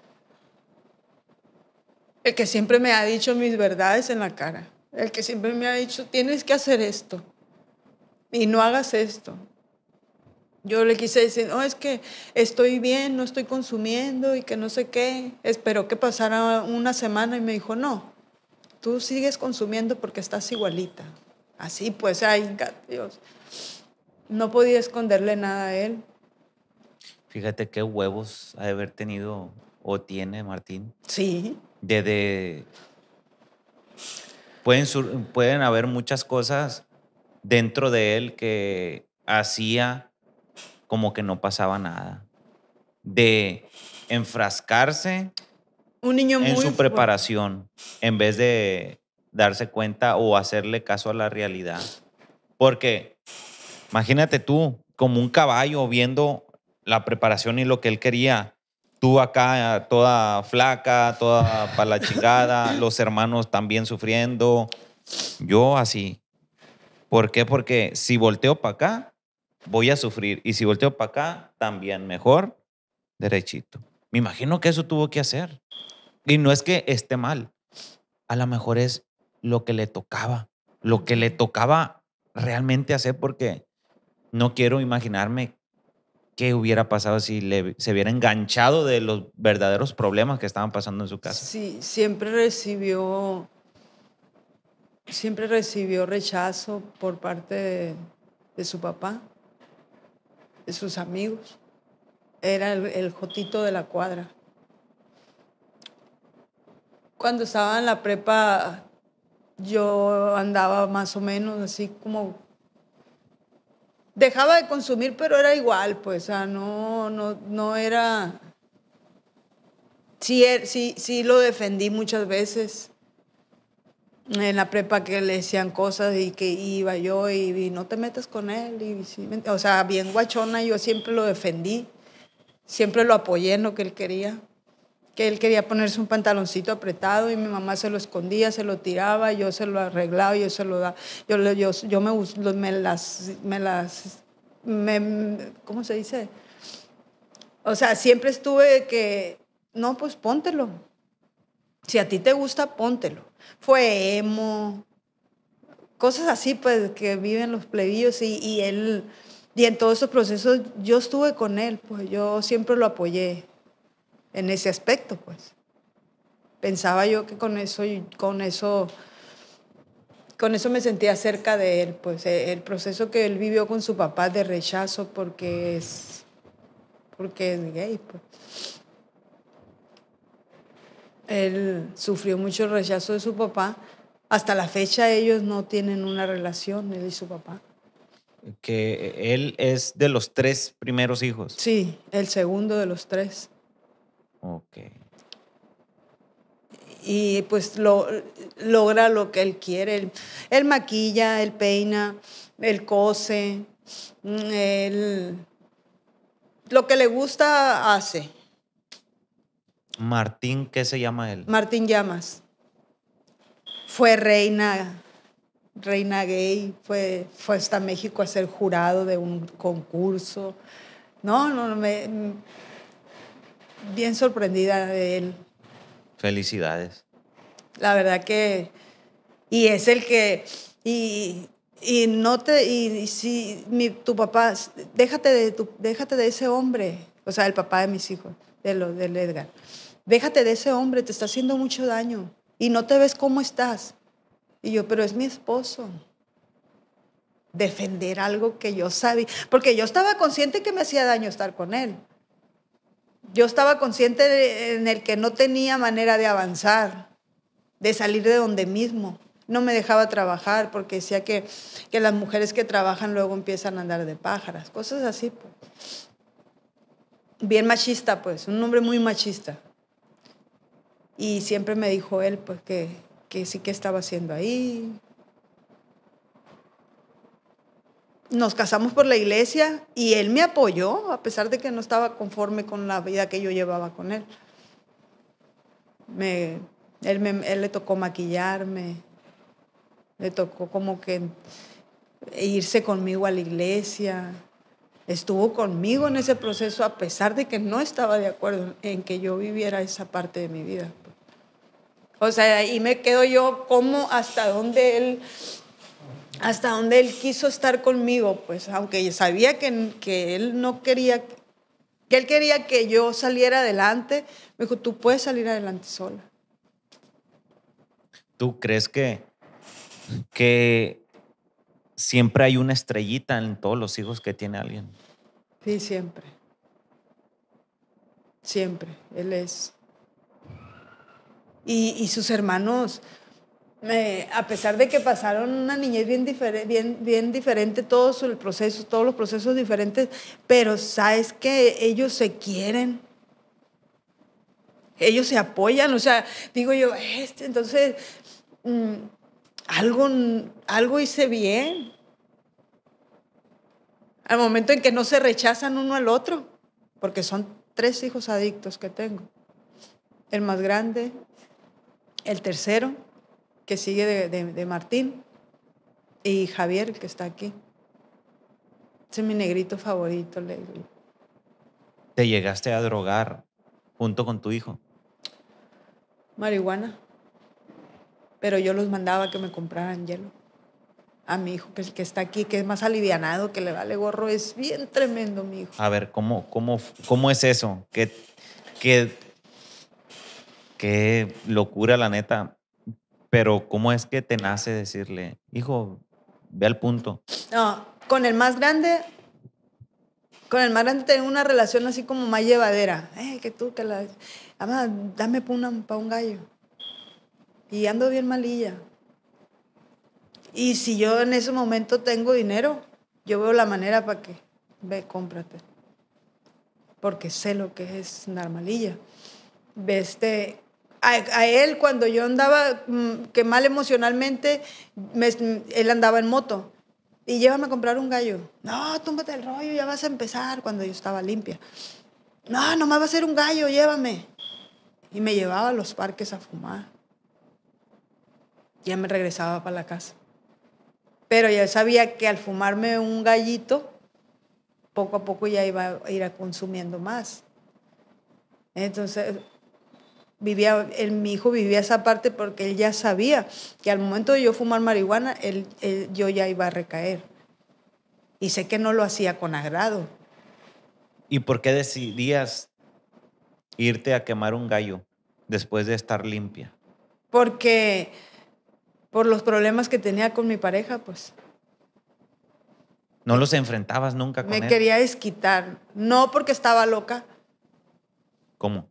el que siempre me ha dicho mis verdades en la cara, el que siempre me ha dicho, tienes que hacer esto y no hagas esto. Yo le quise decir, no, es que estoy bien, no estoy consumiendo y que no sé qué. Esperó que pasara una semana y me dijo, no, tú sigues consumiendo porque estás igualita. Así pues, ay, Dios. No podía esconderle nada a él. Fíjate qué huevos ha de haber tenido o tiene Martín. Sí desde... Pueden, pueden haber muchas cosas dentro de él que hacía como que no pasaba nada. De enfrascarse Un niño en su preparación en vez de darse cuenta o hacerle caso a la realidad. Porque imagínate tú como un caballo viendo la preparación y lo que él quería tú acá toda flaca, toda para la chingada, los hermanos también sufriendo, yo así. ¿Por qué? Porque si volteo para acá, voy a sufrir. Y si volteo para acá, también mejor, derechito. Me imagino que eso tuvo que hacer. Y no es que esté mal. A lo mejor es lo que le tocaba, lo que le tocaba realmente hacer, porque no quiero imaginarme ¿Qué hubiera pasado si se hubiera enganchado de los verdaderos problemas que estaban pasando en su casa? Sí, siempre recibió, siempre recibió rechazo por parte de, su papá, de sus amigos. Era el, el jotito de la cuadra. Cuando estaba en la prepa, yo andaba más o menos así como dejaba de consumir, pero era igual, pues, o sea, no, no, no era... Sí, er, sí, sí lo defendí muchas veces en la prepa que le decían cosas y que iba yo y, no te metas con él. Y, o sea, bien guachona, yo siempre lo defendí, siempre lo apoyé en lo que él quería que él quería ponerse un pantaloncito apretado y mi mamá se lo escondía, se lo tiraba, yo se lo arreglaba, yo se lo daba, yo, yo, yo me, las, me las, me, ¿cómo se dice? O sea, siempre estuve que, no, pues póntelo. Si a ti te gusta, póntelo. Fue emo, cosas así, pues, que viven los plebillos y, y él, y en todos esos procesos yo estuve con él, pues yo siempre lo apoyé en ese aspecto, pues. Pensaba yo que con eso, con eso, con eso me sentía cerca de él, pues eh, el proceso que él vivió con su papá de rechazo porque es, porque es gay, pues. Él sufrió mucho rechazo de su papá. Hasta la fecha ellos no tienen una relación, él y su papá que él es de los tres primeros hijos. Sí, el segundo de los tres. Ok. Y pues lo, logra lo que él quiere. Él, maquilla, él peina, él cose, mm, él, lo que le gusta hace. Martín, ¿qué se llama él? Martín Llamas. Fue reina, reina gay, fue, fue hasta México a ser jurado de un concurso. No, no, me, bien sorprendida de él. Felicidades. La verdad que... Y es el que... Y, y no te... Y, si tu papá... Déjate de, tu, déjate de ese hombre. O sea, el papá de mis hijos, de lo, del Edgar. Déjate de ese hombre, te está haciendo mucho daño. Y no te ves cómo estás. Y yo, pero es mi esposo defender algo que yo sabía, porque yo estaba consciente que me hacía daño estar con él, yo estaba consciente en el que no tenía manera de avanzar, de salir de donde mismo. No me dejaba trabajar porque decía que, las mujeres que trabajan luego empiezan a andar de pájaras, cosas así. Pues. Bien machista, pues, un hombre muy machista. Y siempre me dijo él, pues, que, que sí que estaba haciendo ahí, nos casamos por la iglesia y él me apoyó, a pesar de que no estaba conforme con la vida que yo llevaba con él. Me, él, me, él le tocó maquillarme, le tocó como que irse conmigo a la iglesia. Estuvo conmigo en ese proceso a pesar de que no estaba de acuerdo en que yo viviera esa parte de mi vida. O sea, ahí me quedo yo como hasta donde él hasta donde él quiso estar conmigo, pues aunque sabía que, que él no quería, que él quería que yo saliera adelante, me dijo, tú puedes salir adelante sola. ¿Tú crees que, que siempre hay una estrellita en todos los hijos que tiene alguien? Sí, siempre. Siempre. Él es. Y, y sus hermanos, a pesar de que pasaron una niñez bien, diferente, bien, bien diferente, todos el proceso, todos los procesos diferentes, pero sabes que ellos se quieren. Ellos se apoyan, o sea, digo yo, este, entonces, mm, algo, algo hice bien. Al momento en que no se rechazan uno al otro, porque son tres hijos adictos que tengo. El más grande, el tercero que sigue de, Martín, y Javier, que está aquí. Ese es mi negrito favorito, le ¿Te llegaste a drogar junto con tu hijo? Marihuana. Pero yo los mandaba que me compraran hielo. A mi hijo, que es el que está aquí, que es más alivianado, que le vale gorro, es bien tremendo, mi hijo. A ver, ¿cómo, cómo, cómo es eso? qué, qué locura, la neta. Pero ¿cómo es que te nace decirle, hijo, ve al punto? No, con el más grande, con el más grande tengo una relación así como más llevadera. Eh, que tú, que la... Además, dame para un gallo. Y ando bien malilla. Y si yo en ese momento tengo dinero, yo veo la manera para que, ve, cómprate. Porque sé lo que es malilla. Ve este, a, él cuando yo andaba mm, que mal emocionalmente, él andaba en moto. Y llévame a comprar un gallo. No, túmbate el rollo, ya vas a empezar cuando yo estaba limpia. No, nomás va a ser un gallo, llévame. Y me llevaba a los parques a fumar. Ya me regresaba para la casa. Pero ya sabía que al fumarme un gallito, poco a poco ya iba a ir consumiendo más. Entonces, vivía, mi hijo vivía esa parte porque él ya sabía que al momento de yo fumar marihuana, él, yo ya iba a recaer. Y sé que no lo hacía con agrado. ¿Y por qué decidías irte a quemar un gallo después de estar limpia? Porque por los problemas que tenía con mi pareja, pues. No los enfrentabas nunca con Me quería desquitar, no porque estaba loca. ¿Cómo?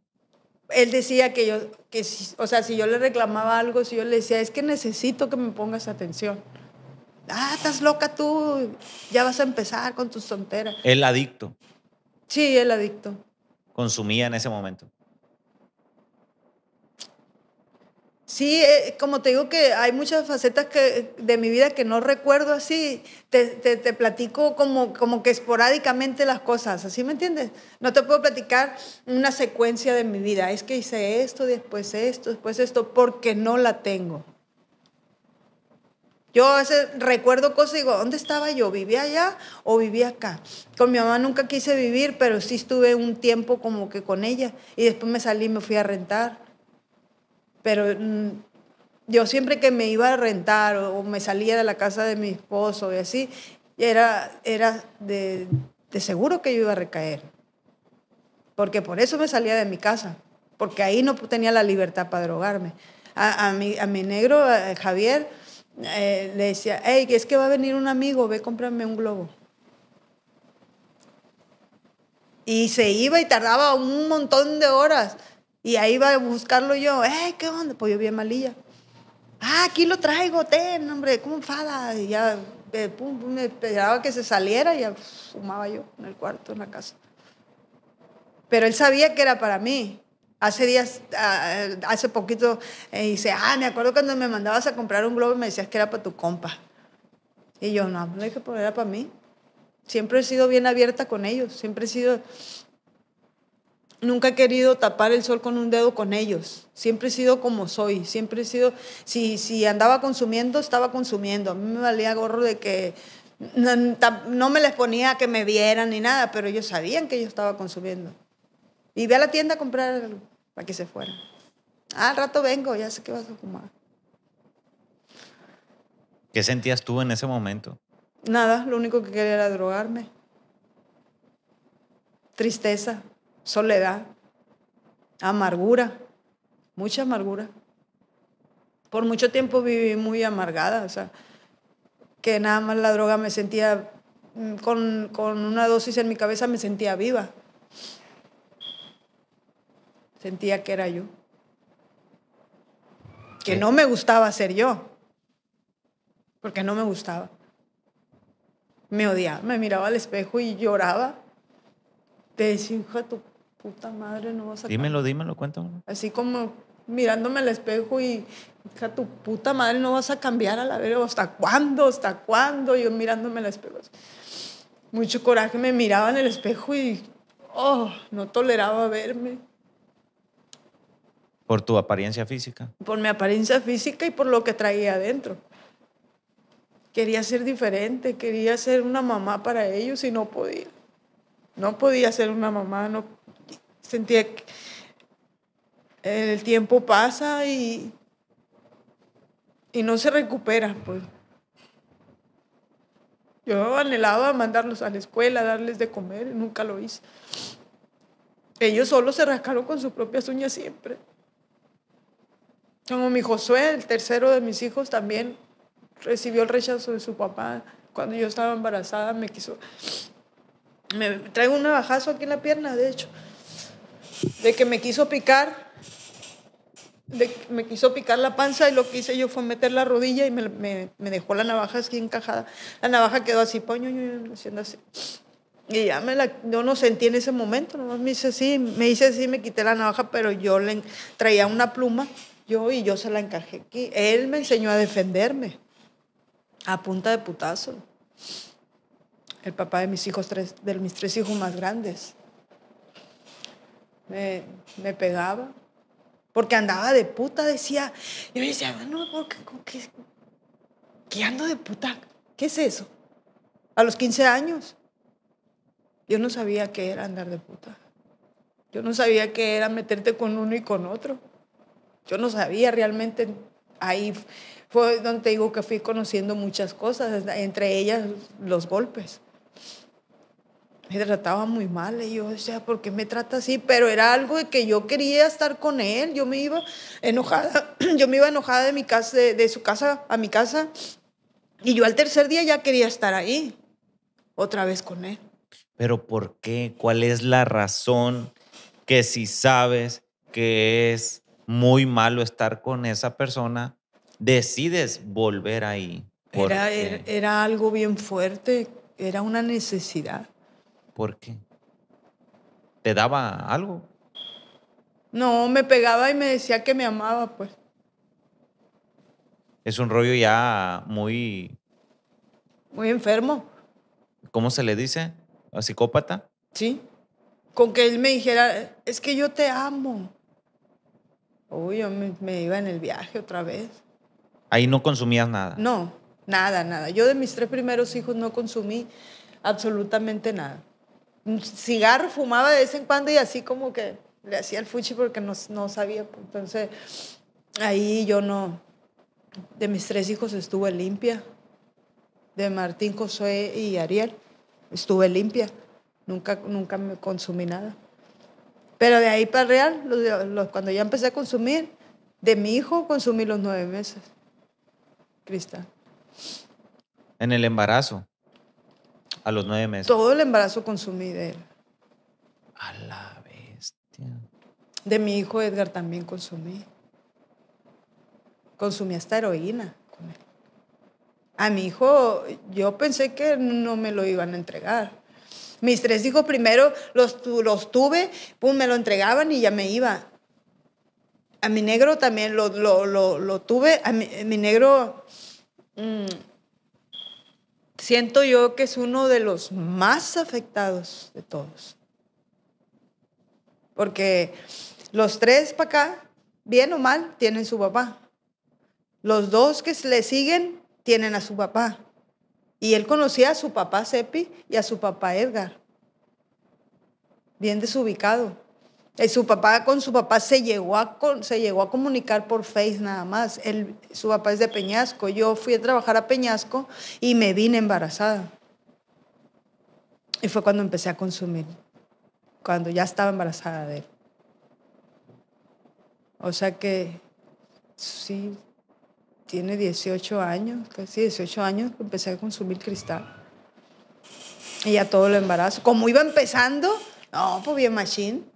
él decía que yo, que, o sea, si yo le reclamaba algo, si yo le decía, es que necesito que me pongas atención. Ah, estás loca tú, ya vas a empezar con tus tonteras. El adicto. Sí, el adicto. Consumía en ese momento. Sí, eh, como te digo que hay muchas facetas que, de mi vida que no recuerdo así, te, platico como, como que esporádicamente las cosas, ¿así me entiendes? No te puedo platicar una secuencia de mi vida, es que hice esto, después esto, después esto, porque no la tengo. Yo a veces recuerdo cosas y digo, ¿dónde estaba yo? ¿Vivía allá o vivía acá? Con mi mamá nunca quise vivir, pero sí estuve un tiempo como que con ella y después me salí y me fui a rentar pero mm, yo siempre que me iba a rentar o, me salía de la casa de mi esposo y así, era, era de, seguro que yo iba a recaer. Porque por eso me salía de mi casa, porque ahí no tenía la libertad para drogarme. A, mi, negro, Javier, eh, le decía, hey, es que va a venir un amigo, ve, cómprame un globo. Y se iba y tardaba un montón de horas y ahí iba a buscarlo yo, ¡eh, qué onda! Pues yo vi a Malilla. ¡Ah, aquí lo traigo, ten, hombre! ¿Cómo enfada? Y ya, eh, pum, pum, esperaba que se saliera y ya fumaba yo en el cuarto, en la casa. Pero él sabía que era para mí. Hace días, ah, eh, hace poquito, eh, dice, ah, me acuerdo cuando me mandabas a comprar un globo y me decías que era para tu compa. Y yo, no, no dije, pues era para mí. Siempre he sido bien abierta con ellos, siempre he sido Nunca he querido tapar el sol con un dedo con ellos. Siempre he sido como soy. Siempre he sido. Si, si andaba consumiendo, estaba consumiendo. A mí me valía gorro de que. No, me les ponía que me vieran ni nada, pero ellos sabían que yo estaba consumiendo. Y ve a la tienda a comprar algo para que se fueran. Ah, al rato vengo, ya sé que vas a fumar. ¿Qué sentías tú en ese momento? Nada, lo único que quería era drogarme. Tristeza, soledad, amargura, mucha amargura. Por mucho tiempo viví muy amargada, o sea, que nada más la droga me sentía, mm, con, una dosis en mi cabeza me sentía viva. Sentía que era yo. Que no me gustaba ser yo, porque no me gustaba. Me odiaba, me miraba al espejo y lloraba. Te decía, tu puta madre, no vas a... Dímelo, dímelo, cuéntame. Así como mirándome al espejo y, hija, tu puta madre, no vas a cambiar a la verga, ¿hasta cuándo? ¿Hasta cuándo? Yo mirándome al espejo. Mucho coraje, me miraba en el espejo y, oh, no toleraba verme. ¿Por tu apariencia física? Por mi apariencia física y por lo que traía adentro. Quería ser diferente, quería ser una mamá para ellos y no podía. No podía ser una mamá, no sentía que el tiempo pasa y, y no se recupera, pues. Yo anhelaba mandarlos a la escuela, darles de comer, nunca lo hice. Ellos solo se rascaron con sus propias uñas siempre. Como mi Josué, el tercero de mis hijos, también recibió el rechazo de su papá. Cuando yo estaba embarazada me quiso... Me traigo un navajazo aquí en la pierna, de hecho de que me quiso picar, me quiso picar la panza y lo que hice yo fue meter la rodilla y me, dejó la navaja así encajada. La navaja quedó así, poño, haciendo así. Y ya me la, yo no sentí en ese momento, nomás me hice así, me hice así, me quité la navaja, pero yo le traía una pluma, yo y yo se la encajé aquí. Él me enseñó a defenderme, a punta de putazo. El papá de mis hijos, tres, de mis tres hijos más grandes me, pegaba. Porque andaba de puta, decía. Yo decía, ah, no, qué, ando de puta? ¿Qué es eso? A los 15 años. Yo no sabía qué era andar de puta. Yo no sabía qué era meterte con uno y con otro. Yo no sabía realmente. Ahí fue donde digo que fui conociendo muchas cosas, entre ellas los golpes me trataba muy mal y yo decía, ¿por qué me trata así? Pero era algo de que yo quería estar con él, yo me iba enojada, yo me iba enojada de mi casa, de, su casa a mi casa y yo al tercer día ya quería estar ahí, otra vez con él. Pero ¿por qué? ¿Cuál es la razón que si sabes que es muy malo estar con esa persona, decides volver ahí? era, er, era algo bien fuerte, era una necesidad. ¿Por qué? ¿Te daba algo? No, me pegaba y me decía que me amaba, pues. Es un rollo ya muy... Muy enfermo. ¿Cómo se le dice? ¿A psicópata? Sí. Con que él me dijera, es que yo te amo. Uy, yo me, iba en el viaje otra vez. Ahí no consumías nada. No, nada, nada. Yo de mis tres primeros hijos no consumí absolutamente nada cigarro, fumaba de vez en cuando y así como que le hacía el fuchi porque no, sabía. Entonces, ahí yo no. De mis tres hijos estuve limpia. De Martín, Cosué y Ariel estuve limpia. Nunca, nunca me consumí nada. Pero de ahí para real, los, los, cuando ya empecé a consumir, de mi hijo consumí los nueve meses. Cristal. En el embarazo. A los nueve meses. Todo el embarazo consumí de él. A la bestia. De mi hijo Edgar también consumí. Consumí hasta heroína con él. A mi hijo yo pensé que no me lo iban a entregar. Mis tres hijos primero los, los tuve, pum, me lo entregaban y ya me iba. A mi negro también lo, tuve. A mi, negro... Mm, siento yo que es uno de los más afectados de todos. Porque los tres para acá, bien o mal, tienen su papá. Los dos que le siguen tienen a su papá. Y él conocía a su papá Sepi y a su papá Edgar. Bien desubicado. Eh, su papá con su papá se llegó a, se llegó a comunicar por Face nada más. su papá es de Peñasco. Yo fui a trabajar a Peñasco y me vine embarazada. Y fue cuando empecé a consumir, cuando ya estaba embarazada de él. O sea que, sí, tiene 18 años, pues casi 18 años, que empecé a consumir cristal. Y ya todo lo embarazo. Como iba empezando, no, pues bien machine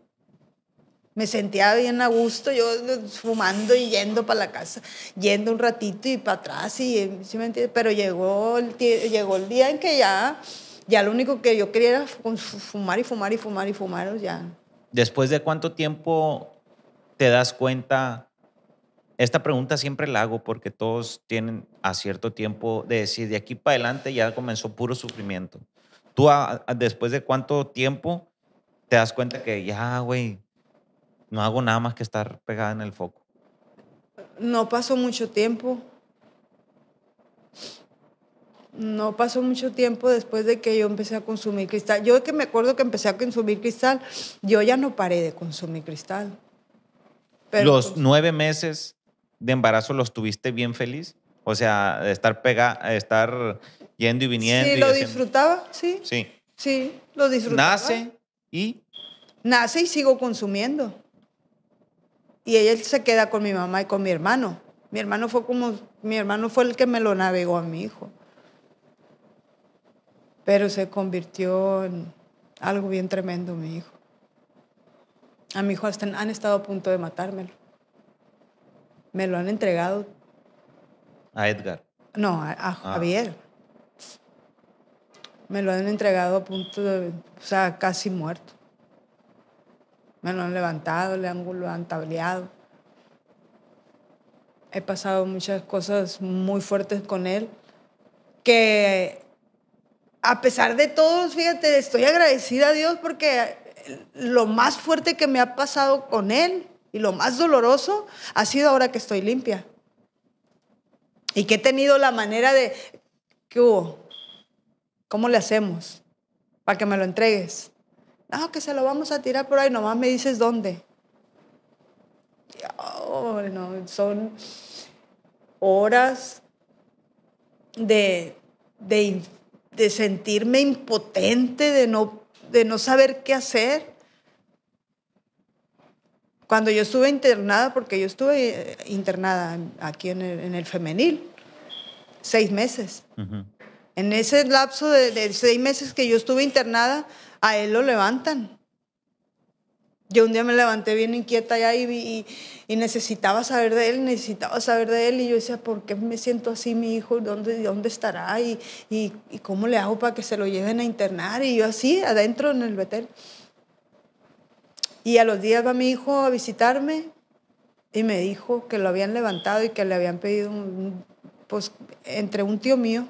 me sentía bien a gusto, yo eh, fumando y yendo para la casa, yendo un ratito y para atrás, y, eh, ¿sí me entiendes? pero llegó el, llegó el día en que ya, ya lo único que yo quería era fumar y fumar y fumar y fumar, ya. ¿Después de cuánto tiempo te das cuenta? Esta pregunta siempre la hago porque todos tienen a cierto tiempo de decir, de aquí para adelante ya comenzó puro sufrimiento. ¿Tú después de cuánto tiempo te das cuenta que ya, güey, no hago nada más que estar pegada en el foco. No pasó mucho tiempo. No pasó mucho tiempo después de que yo empecé a consumir cristal. Yo que me acuerdo que empecé a consumir cristal, yo ya no paré de consumir cristal. los pues nueve meses de embarazo los tuviste bien feliz. O sea, de estar pegada estar yendo y viniendo. Sí, lo disfrutaba, sí. Sí. Sí, lo disfrutaba. Nace y. Nace y sigo consumiendo y ella se queda con mi mamá y con mi hermano. Mi hermano fue como, mi hermano fue el que me lo navegó a mi hijo. Pero se convirtió en algo bien tremendo mi hijo. A mi hijo han estado a punto de matármelo. Me lo han entregado. ¿A Edgar? No, a, ah. Javier. Me lo han entregado a punto de, o sea, casi muerto. Me lo han levantado, le han, lo han tableado. He pasado muchas cosas muy fuertes con él que a pesar de todo, fíjate, estoy agradecida a Dios porque lo más fuerte que me ha pasado con él y lo más doloroso ha sido ahora que estoy limpia. Y que he tenido la manera de, ¿qué hubo? ¿Cómo le hacemos? Para que me lo entregues. Ah, que se lo vamos a tirar por ahí, nomás me dices dónde. Oh, no, son horas de, sentirme impotente, de no, de no saber qué hacer. Cuando yo estuve internada, porque yo estuve eh, internada aquí en el, femenil, seis meses. En ese lapso de seis meses que yo estuve internada, a él lo levantan. Yo un día me levanté bien inquieta ya y, necesitaba saber de él, necesitaba saber de él. Y yo decía, ¿por qué me siento así mi hijo? ¿Dónde, dónde estará? Y, cómo le hago para que se lo lleven a internar? Y yo así, adentro en el Betel. Y a los días va mi hijo a visitarme y me dijo que lo habían levantado y que le habían pedido, pues, entre un tío mío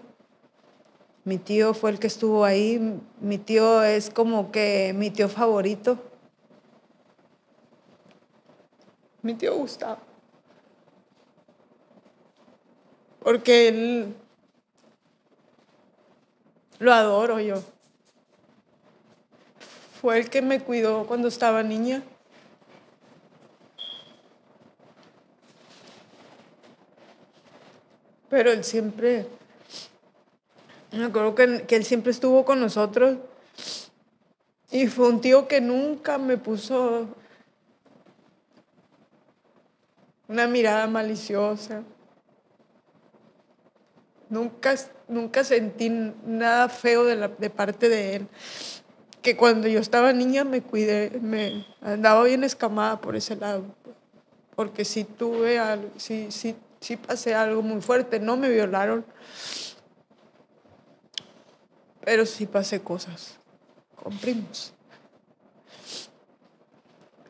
mi tío fue el que estuvo ahí. Mi tío es como que mi tío favorito. Mi tío Gustavo. Porque él lo adoro yo. Fue el que me cuidó cuando estaba niña. Pero él siempre me acuerdo que, él siempre estuvo con nosotros y fue un tío que nunca me puso una mirada maliciosa. Nunca, nunca sentí nada feo de, de parte de él. Que cuando yo estaba niña me cuidé, me andaba bien escamada por ese lado. Porque sí tuve algo, sí, sí, sí pasé algo muy fuerte. No me violaron, pero sí pasé cosas con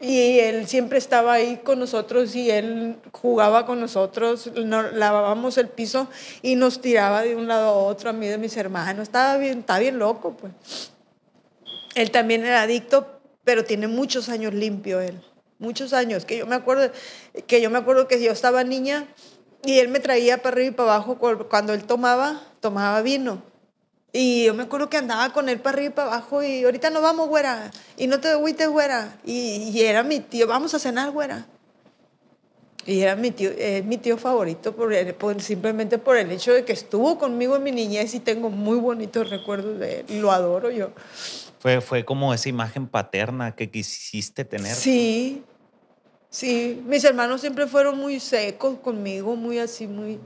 Y él siempre estaba ahí con nosotros y él jugaba con nosotros, lavábamos el piso y nos tiraba de un lado a otro, a mí de mis hermanos. Estaba bien, está bien loco, pues. Él también era adicto, pero tiene muchos años limpio él. Muchos años. Que yo me acuerdo que yo, me acuerdo que yo estaba niña y él me traía para arriba y para abajo cuando él tomaba, tomaba vino y yo me acuerdo que andaba con él para arriba y para abajo y ahorita no vamos, güera. Y no te agüites, güera. Y, y, era mi tío, vamos a cenar, güera. Y era mi tío, mi tío favorito por, simplemente por el hecho de que estuvo conmigo en mi niñez y tengo muy bonitos recuerdos de él. Lo adoro yo. Fue, fue como esa imagen paterna que quisiste tener. Sí, sí. Mis hermanos siempre fueron muy secos conmigo, muy así, muy...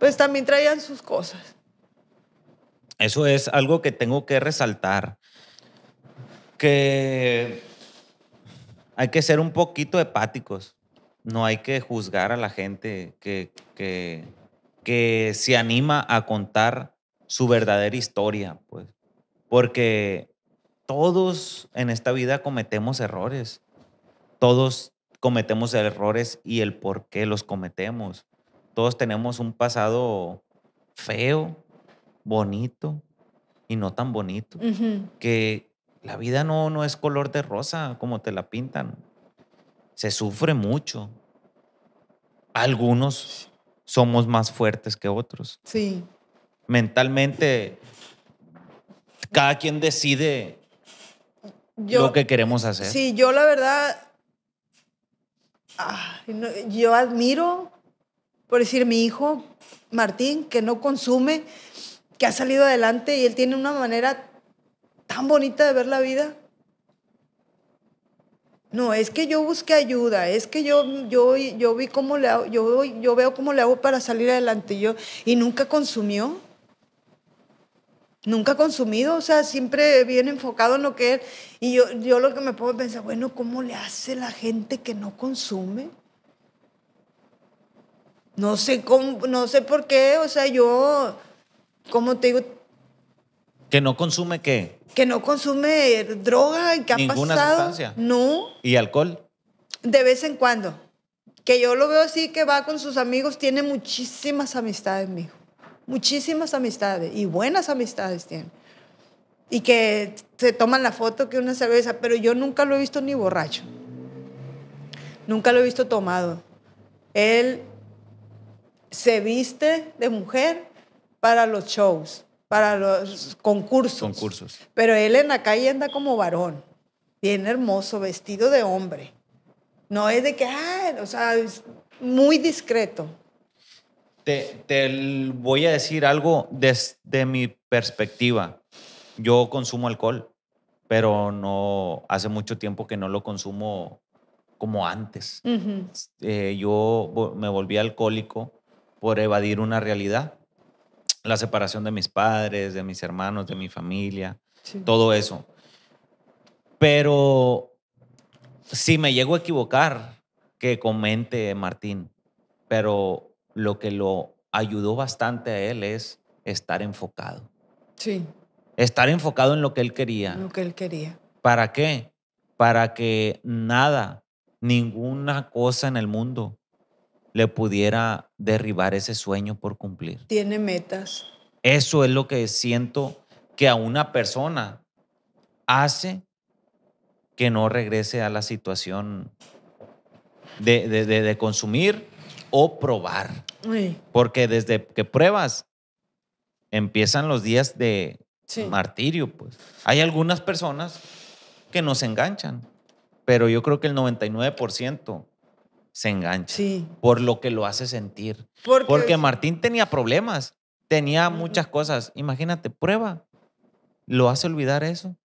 Pues también traían sus cosas eso es algo que tengo que resaltar. Que hay que ser un poquito hepáticos. No hay que juzgar a la gente que, que, se anima a contar su verdadera historia, pues. Porque todos en esta vida cometemos errores. Todos cometemos errores y el por qué los cometemos. Todos tenemos un pasado feo, bonito y no tan bonito. Que la vida no, no es color de rosa como te la pintan. Se sufre mucho. Algunos somos más fuertes que otros. Sí. Mentalmente, cada quien decide lo que queremos hacer. Sí, yo la verdad, yo admiro, por decir, mi hijo Martín, que no consume, que ha salido adelante y él tiene una manera tan bonita de ver la vida. No, es que yo busqué ayuda, es que yo, yo, yo vi cómo le yo, yo veo cómo le hago para salir adelante. Y nunca consumió. Nunca ha consumido, o sea, siempre bien enfocado en lo que es. Y yo, yo lo que me puedo pensar, bueno, ¿cómo le hace la gente que no consume? No sé cómo, no sé por qué, o sea, yo ¿cómo te digo? ¿Que no consume qué? Que no consume droga y que ha pasado. Sustancia? No. ¿Y alcohol? De vez en cuando. Que yo lo veo así, que va con sus amigos, tiene muchísimas amistades, mijo. Muchísimas amistades y buenas amistades tiene. Y que se toman la foto que una cerveza, pero yo nunca lo he visto ni borracho. Nunca lo he visto tomado. Él se viste de mujer para los shows, para los concursos. concursos. Pero él en la calle anda como varón, bien hermoso, vestido de hombre. No es de que, ah, o sea, es muy discreto. Te, voy a decir algo desde mi perspectiva. Yo consumo alcohol, pero no hace mucho tiempo que no lo consumo como antes. Eh, yo me volví alcohólico por evadir una realidad la separación de mis padres, de mis hermanos, de mi familia, todo eso. Pero si me llego a equivocar, que comente Martín, pero lo que lo ayudó bastante a él es estar enfocado. Sí. Estar enfocado en lo que él quería. Lo que él quería. ¿Para qué? Para que nada, ninguna cosa en el mundo le pudiera derribar ese sueño por cumplir. Tiene metas. Eso es lo que siento que a una persona hace que no regrese a la situación de, de, consumir o probar. Porque desde que pruebas, empiezan los días de martirio. Pues. Hay algunas personas que nos enganchan, pero yo creo que el 99% se engancha. Por lo que lo hace sentir. Porque, Martín tenía problemas, tenía muchas cosas. Imagínate, prueba. Lo hace olvidar eso.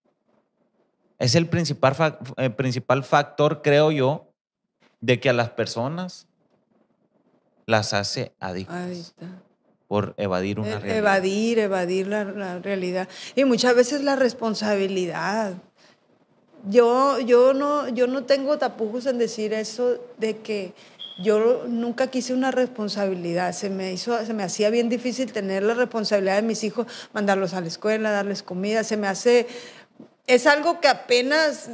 Es el principal, eh, principal factor, creo yo, de que a las personas las hace adictas. Por evadir una e, realidad. Evadir, evadir la realidad. Y muchas veces la responsabilidad yo, yo, no, yo no tengo tapujos en decir eso de que yo nunca quise una responsabilidad. Se me, hizo, se me hacía bien difícil tener la responsabilidad de mis hijos, mandarlos a la escuela, darles comida. Se me hace. Es algo que apenas.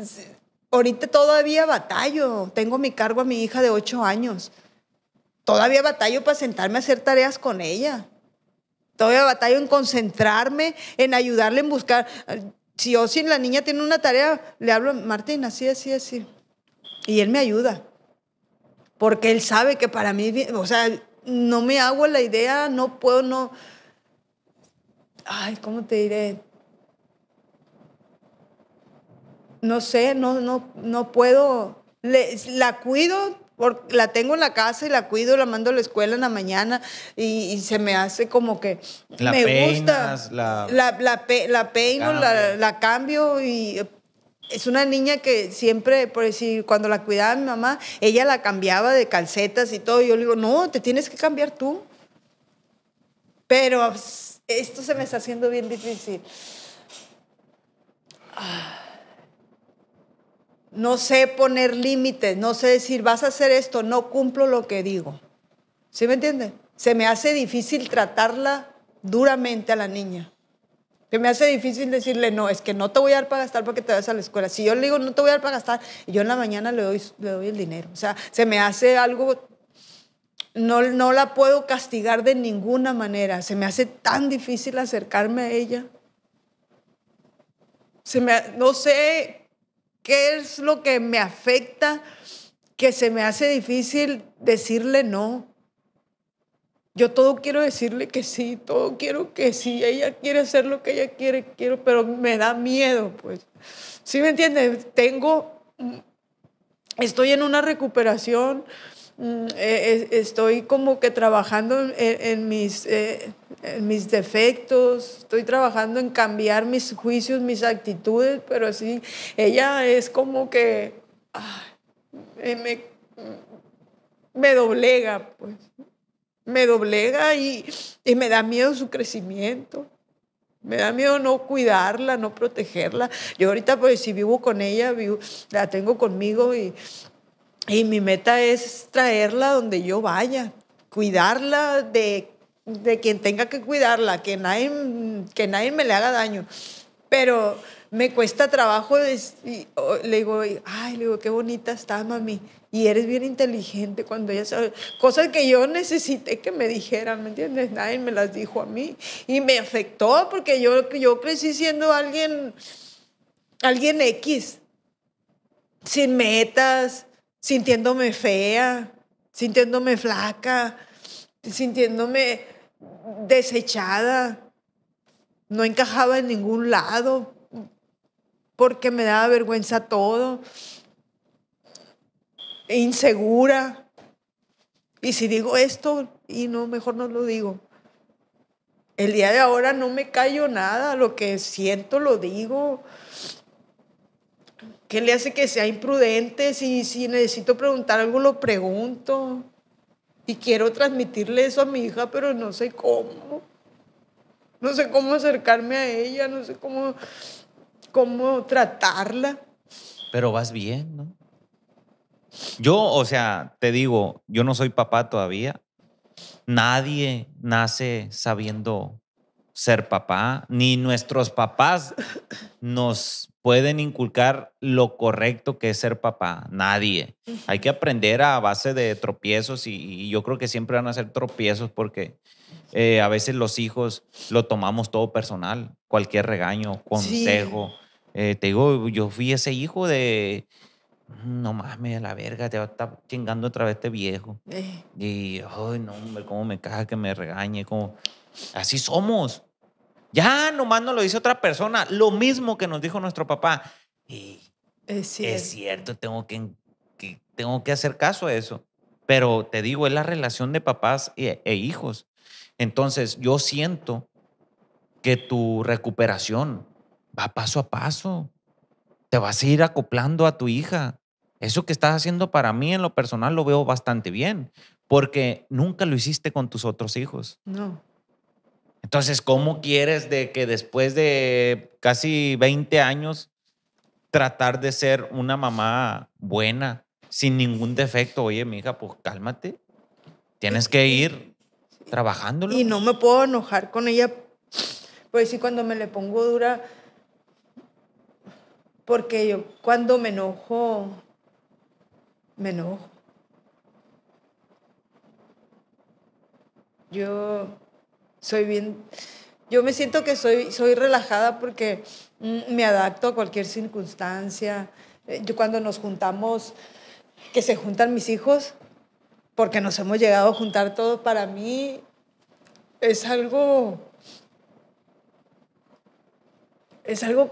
Ahorita todavía batallo. Tengo mi cargo a mi hija de ocho años. Todavía batallo para sentarme a hacer tareas con ella. Todavía batallo en concentrarme, en ayudarle en buscar si o si la niña tiene una tarea, le hablo, Martín, así, así, así. Y él me ayuda. Porque él sabe que para mí, o sea, no me hago la idea, no puedo, no. Ay, ¿cómo te diré? No sé, no, no, no puedo. Le, la cuido la tengo en la casa y la cuido, la mando a la escuela en la mañana y, se me hace como que me gusta. La, la, la, peino, la, cambio y eh, es una niña que siempre, por decir, cuando la cuidaba mi mamá, ella la cambiaba de calcetas y todo. yo le digo, no, te tienes que cambiar tú. Pero pues, esto se me está haciendo bien difícil. Ah. No sé poner límites, no sé decir, vas a hacer esto, no cumplo lo que digo. ¿Sí me entiende? Se me hace difícil tratarla duramente a la niña. Se me hace difícil decirle, no, es que no te voy a dar para gastar porque te vas a la escuela. Si yo le digo, no te voy a dar para gastar, y yo en la mañana le doy, le doy el dinero. O sea, se me hace algo no, no, la puedo castigar de ninguna manera. Se me hace tan difícil acercarme a ella. Se me, no sé qué es lo que me afecta que se me hace difícil decirle no. Yo todo quiero decirle que sí, todo quiero que sí, ella quiere hacer lo que ella quiere, quiero, pero me da miedo, pues. ¿Sí me entiendes? Tengo mm, estoy en una recuperación Mm, eh, eh, estoy como que trabajando en, mis, eh, mis defectos, estoy trabajando en cambiar mis juicios, mis actitudes, pero sí, ella es como que me, doblega, pues, me doblega y, me da miedo su crecimiento. Me da miedo no cuidarla, no protegerla. Yo ahorita, pues, si vivo con ella, la tengo conmigo y y mi meta es traerla donde yo vaya, cuidarla de, de quien tenga que cuidarla, que nadie, que nadie me le haga daño. Pero me cuesta trabajo. le digo, ay, le digo, qué bonita está, mami. Y eres bien inteligente cuando ella sabe. Cosas que yo necesité que me dijeran, ¿me entiendes? Nadie me las dijo a mí. Y me afectó porque yo, yo crecí siendo alguien, alguien X, sin metas, sintiéndome fea, sintiéndome flaca, sintiéndome desechada, no encajaba en ningún lado porque me daba vergüenza todo, insegura. Y si digo esto, y no, mejor no lo digo. El día de ahora no me callo nada, lo que siento lo digo, ¿Qué le hace que sea imprudente? Si, si necesito preguntar algo, lo pregunto. Y quiero transmitirle eso a mi hija, pero no sé cómo. No sé cómo acercarme a ella, no sé cómo, cómo tratarla. Pero vas bien, ¿no? Yo, o sea, te digo, yo no soy papá todavía. Nadie nace sabiendo ser papá, ni nuestros papás nos pueden inculcar lo correcto que es ser papá. Nadie. Hay que aprender a base de tropiezos y, yo creo que siempre van a ser tropiezos porque eh, a veces los hijos lo tomamos todo personal. Cualquier regaño, consejo. Eh, te digo, yo fui ese hijo de... Mm, no mames, la verga, te va a estar chingando otra vez este viejo. Eh. Y, ay, no, hombre, cómo me encaja que me regañe, como... Así somos. Ya nomás nos lo dice otra persona, lo mismo que nos dijo nuestro papá. Y es cierto, tengo que, tengo que hacer caso a eso. Pero te digo, es la relación de papás e, e hijos. Entonces, yo siento que tu recuperación va paso a paso. Te vas a ir acoplando a tu hija. Eso que estás haciendo para mí en lo personal lo veo bastante bien, porque nunca lo hiciste con tus otros hijos. No. Entonces, ¿cómo quieres de que después de casi 20 años tratar de ser una mamá buena, sin ningún defecto? Oye, mi hija, pues cálmate. Tienes que ir trabajándolo. Y no me puedo enojar con ella. Pues sí, cuando me le pongo dura, porque yo cuando me enojo, me enojo. Yo soy bien, yo me siento que soy, soy relajada porque mm, me adapto a cualquier circunstancia. Eh, yo cuando nos juntamos, que se juntan mis hijos, porque nos hemos llegado a juntar todos, para mí es algo, es algo,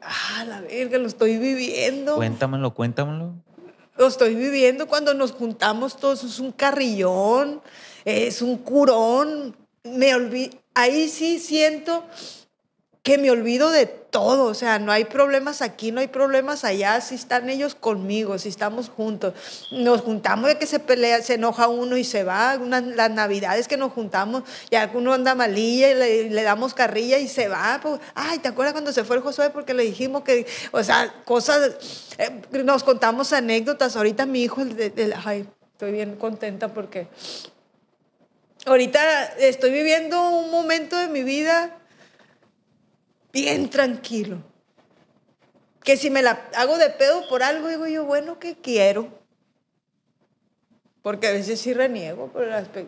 ah, la verga, lo estoy viviendo. Cuéntamelo, cuéntamelo lo estoy viviendo cuando nos juntamos todos, es un carrillón, es un curón, me olvido, ahí sí siento que me olvido de todo, o sea, no hay problemas aquí, no hay problemas allá, si están ellos conmigo, si estamos juntos, nos juntamos ya que se pelea, se enoja uno y se va, las navidades que nos juntamos, ya uno anda malilla y le, damos carrilla y se va, pues, ay, ¿te acuerdas cuando se fue el Josué? Porque le dijimos que, o sea, cosas, eh, nos contamos anécdotas, ahorita mi hijo, ay, estoy bien contenta porque Ahorita estoy viviendo un momento de mi vida bien tranquilo. Que si me la hago de pedo por algo, digo yo, bueno, ¿qué quiero. Porque a veces sí reniego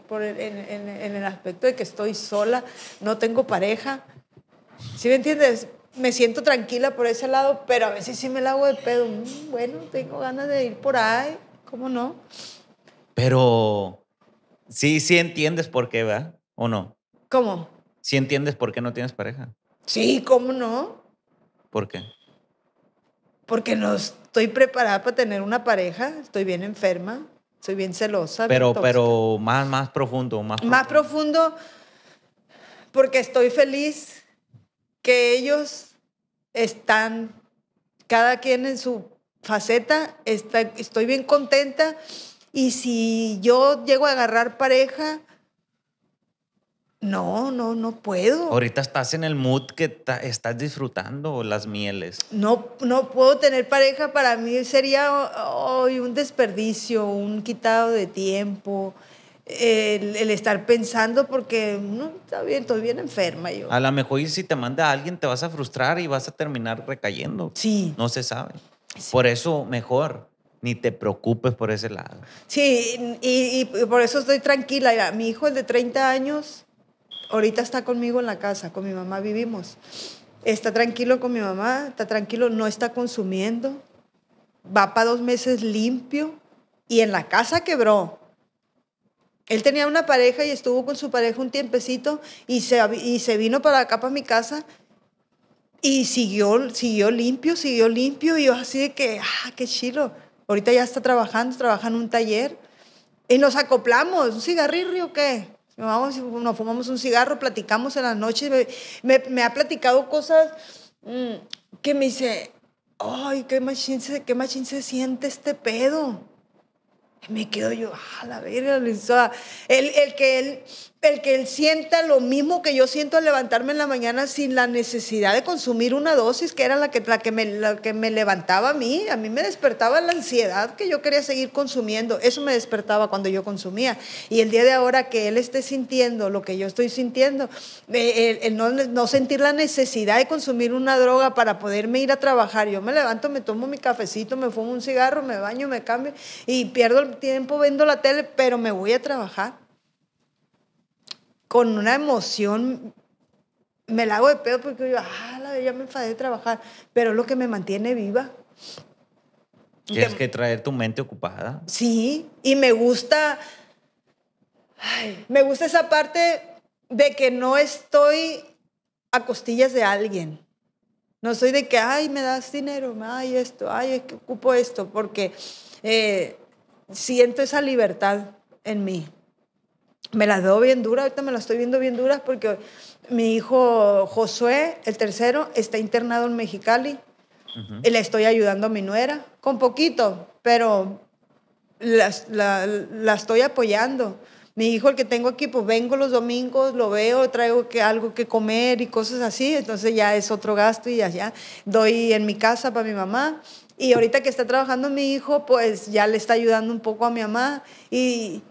por el en, en, el aspecto de que estoy sola, no tengo pareja. ¿Sí me entiendes? Me siento tranquila por ese lado, pero a veces sí me la hago de pedo. Mm, bueno, tengo ganas de ir por ahí, ¿cómo no? Pero Sí, sí entiendes por qué, ¿verdad? ¿O no? ¿Cómo? Sí entiendes por qué no tienes pareja. Sí, ¿cómo no? ¿Por qué? Porque no estoy preparada para tener una pareja, estoy bien enferma, soy bien celosa. Pero, pero más, más profundo, más profundo. Más profundo porque estoy feliz que ellos están, cada quien en su faceta, estoy bien contenta y si yo llego a agarrar pareja, no, no, no puedo. Ahorita estás en el mood que estás disfrutando las mieles. No, no puedo tener pareja. Para mí sería hoy un desperdicio, un quitado de tiempo. El, estar pensando porque no está bien, estoy bien enferma yo. A lo mejor si te manda a alguien te vas a frustrar y vas a terminar recayendo. Sí. No se sabe. Por eso mejor ni te preocupes por ese lado. Sí, y, por eso estoy tranquila. mi hijo, es de 30 años, ahorita está conmigo en la casa, con mi mamá vivimos. Está tranquilo con mi mamá, está tranquilo, no está consumiendo. Va para dos meses limpio y en la casa quebró. Él tenía una pareja y estuvo con su pareja un tiempecito y se, y se vino para acá, para mi casa, y siguió, siguió limpio, siguió limpio, y yo así de que, ah, qué chilo. Ahorita ya está trabajando, trabaja en un taller. Y nos acoplamos, ¿un cigarrillo o qué? Vamos, nos fumamos un cigarro, platicamos en la noche. Me, ha platicado cosas mm, que me dice, ay, qué machín, se, qué se siente este pedo. Y me quedo yo, a ah, la verga, el, el que él el que él sienta lo mismo que yo siento al levantarme en la mañana sin la necesidad de consumir una dosis que era la que, la que, me, que me levantaba a mí. A mí me despertaba la ansiedad que yo quería seguir consumiendo. Eso me despertaba cuando yo consumía. Y el día de ahora que él esté sintiendo lo que yo estoy sintiendo, eh, el, no, no, sentir la necesidad de consumir una droga para poderme ir a trabajar. Yo me levanto, me tomo mi cafecito, me fumo un cigarro, me baño, me cambio y pierdo el tiempo viendo la tele, pero me voy a trabajar con una emoción me la hago de pedo porque yo, ah, ya me enfadé de trabajar, pero lo que me mantiene viva. Tienes que traer tu mente ocupada. Sí, y me gusta, me gusta esa parte de que no estoy a costillas de alguien. No soy de que, ay, me das dinero, ay, esto, ay, es que ocupo esto, porque eh, siento esa libertad en mí me las veo bien duras, ahorita me las estoy viendo bien duras porque mi hijo Josué, el tercero, está internado en Mexicali y le estoy ayudando a mi nuera, con poquito, pero la, estoy apoyando. Mi hijo, el que tengo aquí, pues vengo los domingos, lo veo, traigo que, algo que comer y cosas así, entonces ya es otro gasto y ya, ya doy en mi casa para mi mamá. Y ahorita que está trabajando mi hijo, pues ya le está ayudando un poco a mi mamá y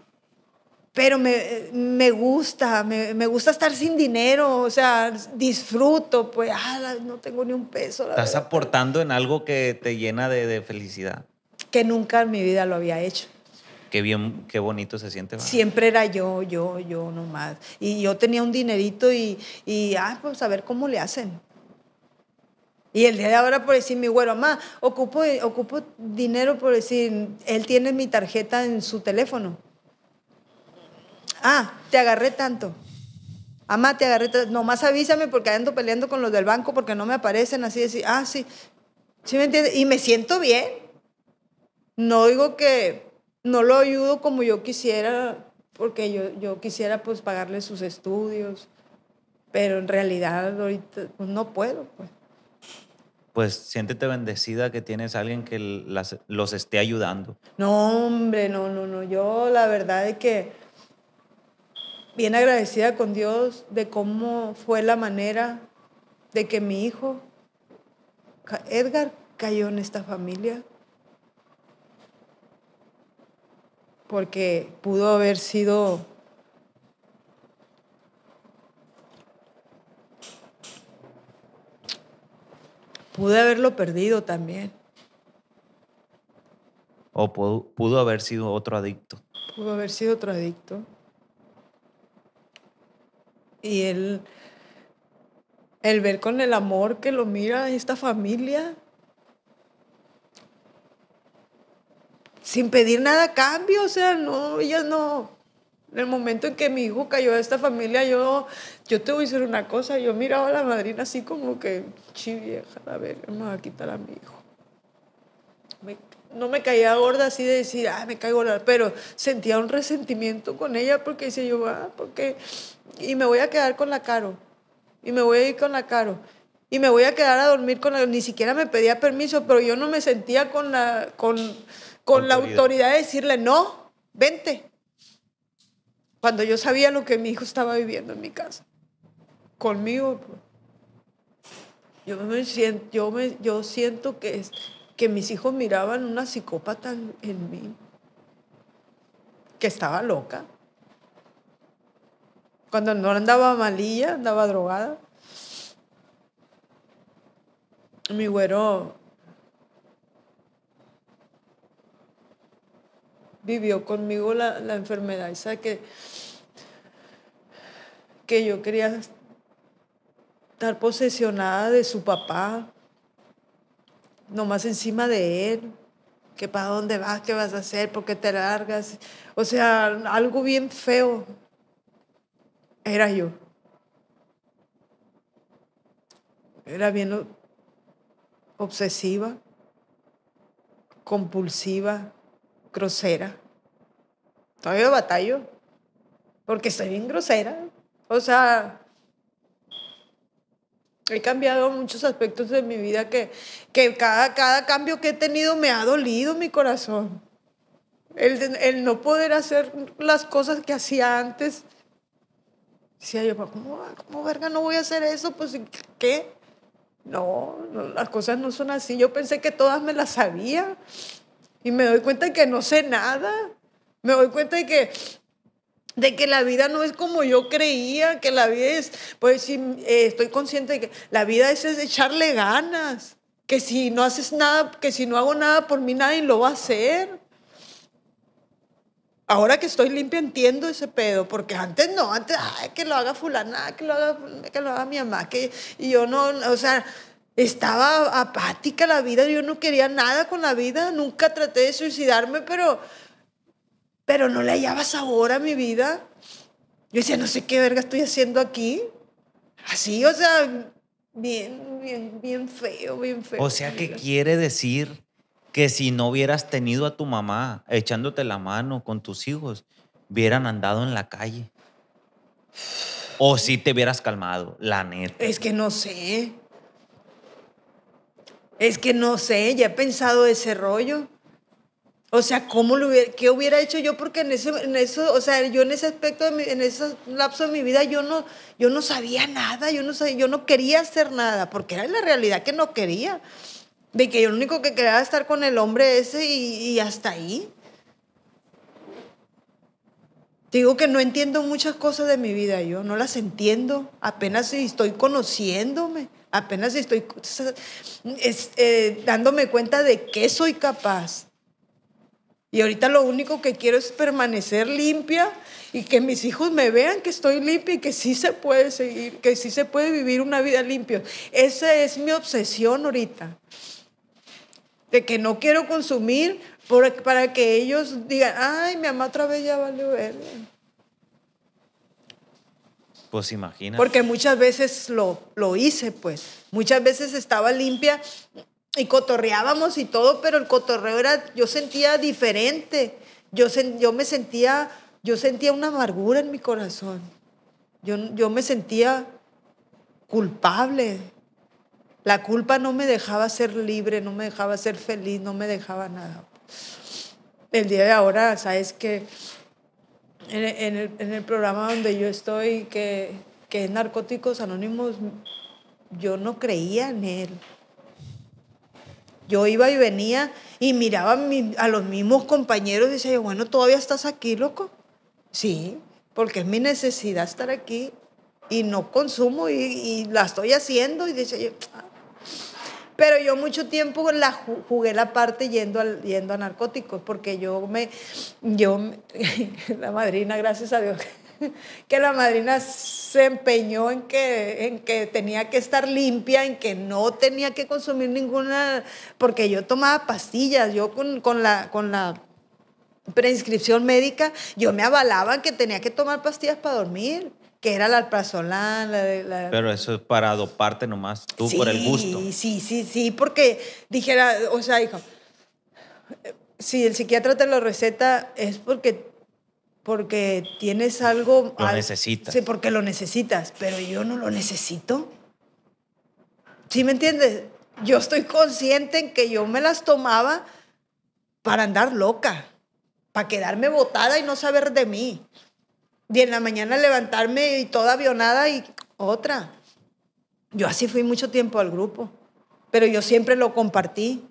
pero me, me gusta, me, me, gusta estar sin dinero, o sea, disfruto, pues, ah, no tengo ni un peso. Estás aportando en algo que te llena de, de, felicidad. Que nunca en mi vida lo había hecho. Qué bien, qué bonito se siente. Siempre era yo, yo, yo nomás. Y yo tenía un dinerito y, y ah, pues a ver cómo le hacen. Y el día de ahora, por decir, mi güero, mamá, ocupo, ocupo dinero, por decir, él tiene mi tarjeta en su teléfono. Ah, te agarré tanto. Amá, te agarré tanto. Nomás avísame porque ando peleando con los del banco porque no me aparecen así, así. Ah, sí. ¿Sí me entiendes? Y me siento bien. No digo que no lo ayudo como yo quisiera, porque yo, yo quisiera pues pagarle sus estudios, pero en realidad ahorita pues, no puedo. Pues. pues. siéntete bendecida que tienes a alguien que los esté ayudando. No, hombre, no, no, no. Yo la verdad es que bien agradecida con Dios de cómo fue la manera de que mi hijo, Edgar, cayó en esta familia. Porque pudo haber sido pude haberlo perdido también. O pudo, pudo, haber sido otro adicto. Pudo haber sido otro adicto y él, el ver con el amor que lo mira esta familia, sin pedir nada cambio, o sea, no, ella no. En el momento en que mi hijo cayó a esta familia, yo, yo te voy a decir una cosa, yo miraba a la madrina así como que, chi vieja, a ver me va a quitar a mi hijo no me caía gorda así de decir, ah, me caigo gorda, pero sentía un resentimiento con ella porque decía yo, ah, porque, y me voy a quedar con la caro, y me voy a ir con la caro, y me voy a quedar a dormir con la, ni siquiera me pedía permiso, pero yo no me sentía con la, con, con la autoridad de decirle, no, vente, cuando yo sabía lo que mi hijo estaba viviendo en mi casa, conmigo. Pues, yo me siento, yo me, yo siento que es, que mis hijos miraban una psicópata en mí, que estaba loca. Cuando no andaba malilla, andaba drogada. Mi güero vivió conmigo la, enfermedad esa que, que yo quería estar posesionada de su papá, nomás encima de él, que para dónde vas, qué vas a hacer, por qué te largas. O sea, algo bien feo era yo. Era bien obsesiva, compulsiva, grosera. Todavía batallo, porque soy bien grosera. O sea, He cambiado muchos aspectos de mi vida que, que cada, cada cambio que he tenido me ha dolido mi corazón. El, el no poder hacer las cosas que hacía antes. Decía yo, ¿cómo, verga no voy a hacer eso? Pues, ¿qué? No, no, las cosas no son así. Yo pensé que todas me las sabía y me doy cuenta de que no sé nada. Me doy cuenta de que de que la vida no es como yo creía, que la vida es, pues sí, eh, estoy consciente de que la vida es, es, echarle ganas, que si no haces nada, que si no hago nada por mí nadie lo va a hacer. Ahora que estoy limpia entiendo ese pedo, porque antes no, antes, que lo haga fulana, que lo haga, que lo haga mi mamá, que y yo no, o sea, estaba apática la vida, yo no quería nada con la vida, nunca traté de suicidarme, pero pero no le hallabas sabor a mi vida. Yo decía, no sé qué verga estoy haciendo aquí. Así, o sea, bien, bien, bien feo, bien feo. O sea, ¿qué quiere decir que si no hubieras tenido a tu mamá echándote la mano con tus hijos, hubieran andado en la calle. O si te hubieras calmado, la neta. Es que no sé. Es que no sé, ya he pensado ese rollo. O sea, ¿cómo lo hubiera, qué hubiera hecho yo? Porque en, ese, en eso, o sea, yo en ese aspecto, en ese lapso de mi vida, yo no, yo no sabía nada, yo no, yo no quería hacer nada, porque era la realidad que no quería. De que yo lo único que quería era estar con el hombre ese y, hasta ahí. digo que no entiendo muchas cosas de mi vida, yo no las entiendo, apenas estoy conociéndome, apenas estoy eh, dándome cuenta de qué soy capaz y ahorita lo único que quiero es permanecer limpia y que mis hijos me vean que estoy limpia y que sí se puede seguir, que sí se puede vivir una vida limpia. Esa es mi obsesión ahorita. De que no quiero consumir para que ellos digan, ay, mi mamá otra vez ya valió Pues imagina. Porque muchas veces lo, lo hice, pues. Muchas veces estaba limpia y cotorreábamos y todo, pero el cotorreo era, yo sentía diferente, yo, yo me sentía, yo sentía una amargura en mi corazón, yo, yo me sentía culpable, la culpa no me dejaba ser libre, no me dejaba ser feliz, no me dejaba nada. El día de ahora, sabes que en, el, en el, programa donde yo estoy, que es Narcóticos Anónimos, yo no creía en él. Yo iba y venía y miraba a, los mismos compañeros y decía, bueno, ¿todavía estás aquí, loco? Sí, porque es mi necesidad estar aquí y no consumo y, la estoy haciendo y decía yo, ah". pero yo mucho tiempo la jugué la parte yendo a, yendo a narcóticos porque yo me yo me, la madrina gracias a Dios que la madrina se empeñó en que, en que tenía que estar limpia, en que no tenía que consumir ninguna, porque yo tomaba pastillas, yo con, la... Con la preinscripción médica, yo me avalaban que tenía que tomar pastillas para dormir que era la alprazolam, la Pero eso es para doparte nomás, tú por el gusto. Sí, sí, sí, porque dijera, o sea, hijo, si el psiquiatra te lo receta es porque porque tienes algo... Lo necesitas. Sí, porque lo necesitas, pero yo no lo necesito. ¿Sí me entiendes? Yo estoy consciente en que yo me las tomaba para andar loca, para quedarme botada y no saber de mí. Y en la mañana levantarme y toda avionada y otra. Yo así fui mucho tiempo al grupo, pero yo siempre lo compartí.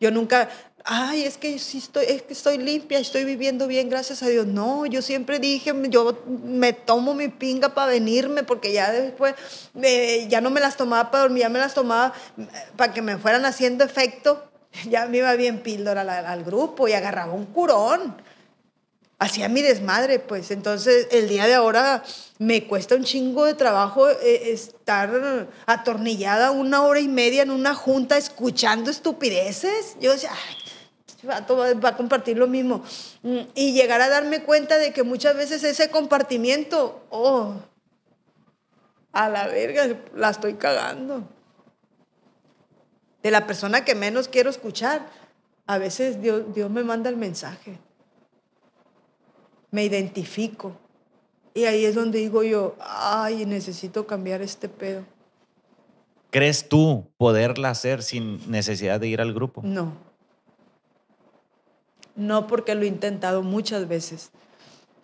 Yo nunca, ay, es que, sí estoy, es que estoy limpia, estoy viviendo bien, gracias a Dios. No, yo siempre dije, yo me tomo mi pinga para venirme, porque ya después, eh, ya no me las tomaba para dormir, ya me las tomaba eh, para que me fueran haciendo efecto. Ya me iba bien píldora al, grupo y agarraba un curón. Hacía mi desmadre, pues. Entonces, el día de ahora me cuesta un chingo de trabajo eh, estar atornillada una hora y media en una junta escuchando estupideces. Yo decía, ay, va, a compartir lo mismo. Mm, y llegar a darme cuenta de que muchas veces ese compartimiento, oh, a la verga, la estoy cagando. De la persona que menos quiero escuchar, a veces Dios, Dios me manda el mensaje. Me identifico. Y ahí es donde digo yo, ay, necesito cambiar este pedo. ¿Crees tú poderla hacer sin necesidad de ir al grupo? No no porque lo he intentado muchas veces.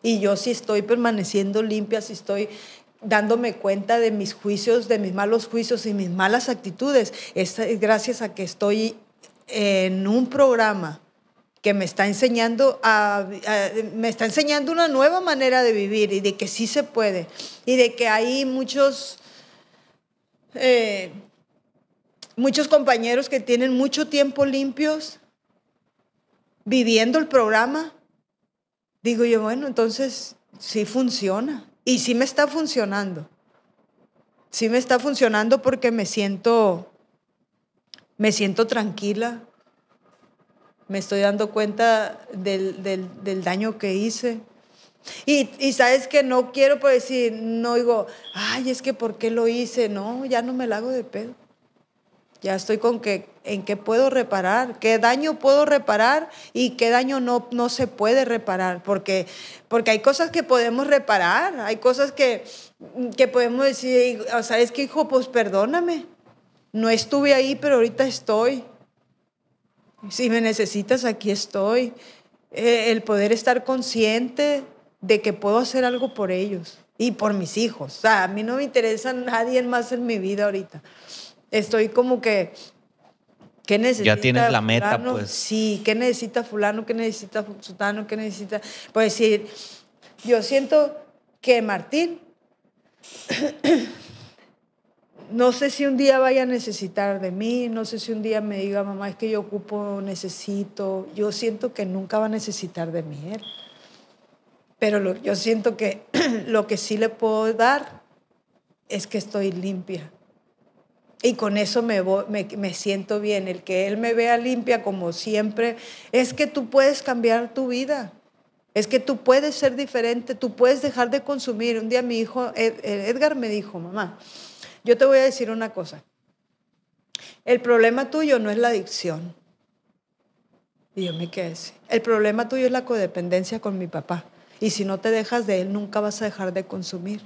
Y yo sí estoy permaneciendo limpia, si estoy dándome cuenta de mis juicios, de mis malos juicios y mis malas actitudes, es gracias a que estoy en un programa que me está enseñando me está enseñando una nueva manera de vivir y de que sí se puede y de que hay muchos eh, muchos compañeros que tienen mucho tiempo limpios viviendo el programa, digo yo, bueno, entonces sí funciona. Y sí me está funcionando. Sí me está funcionando porque me siento, me siento tranquila. Me estoy dando cuenta del, daño que hice. Y, y, sabes que no quiero pues, decir, no digo, ay, es que ¿por qué lo hice? No, ya no me la hago de pedo. Ya estoy con que en qué puedo reparar, qué daño puedo reparar y qué daño no, no se puede reparar, porque, porque hay cosas que podemos reparar, hay cosas que, que podemos decir, o sea, es que hijo, pues perdóname, no estuve ahí, pero ahorita estoy. Si me necesitas, aquí estoy. Eh, el poder estar consciente de que puedo hacer algo por ellos y por mis hijos. O sea, a mí no me interesa nadie más en mi vida ahorita estoy como que ¿Qué necesita? Ya tienes la meta, pues. Sí, ¿qué necesita fulano? ¿Qué necesita sutano? ¿Qué necesita? Pues decir, yo siento que Martín, no sé si un día vaya a necesitar de mí, no sé si un día me diga, mamá, es que yo ocupo, necesito. Yo siento que nunca va a necesitar de mí él. Pero yo siento que lo que sí le puedo dar es que estoy limpia y con eso me, siento bien. El que Él me vea limpia como siempre, es que tú puedes cambiar tu vida. Es que tú puedes ser diferente, tú puedes dejar de consumir. Un día mi hijo, Edgar me dijo, mamá, yo te voy a decir una cosa. El problema tuyo no es la adicción. Y yo me quedé así. El problema tuyo es la codependencia con mi papá. Y si no te dejas de él, nunca vas a dejar de consumir.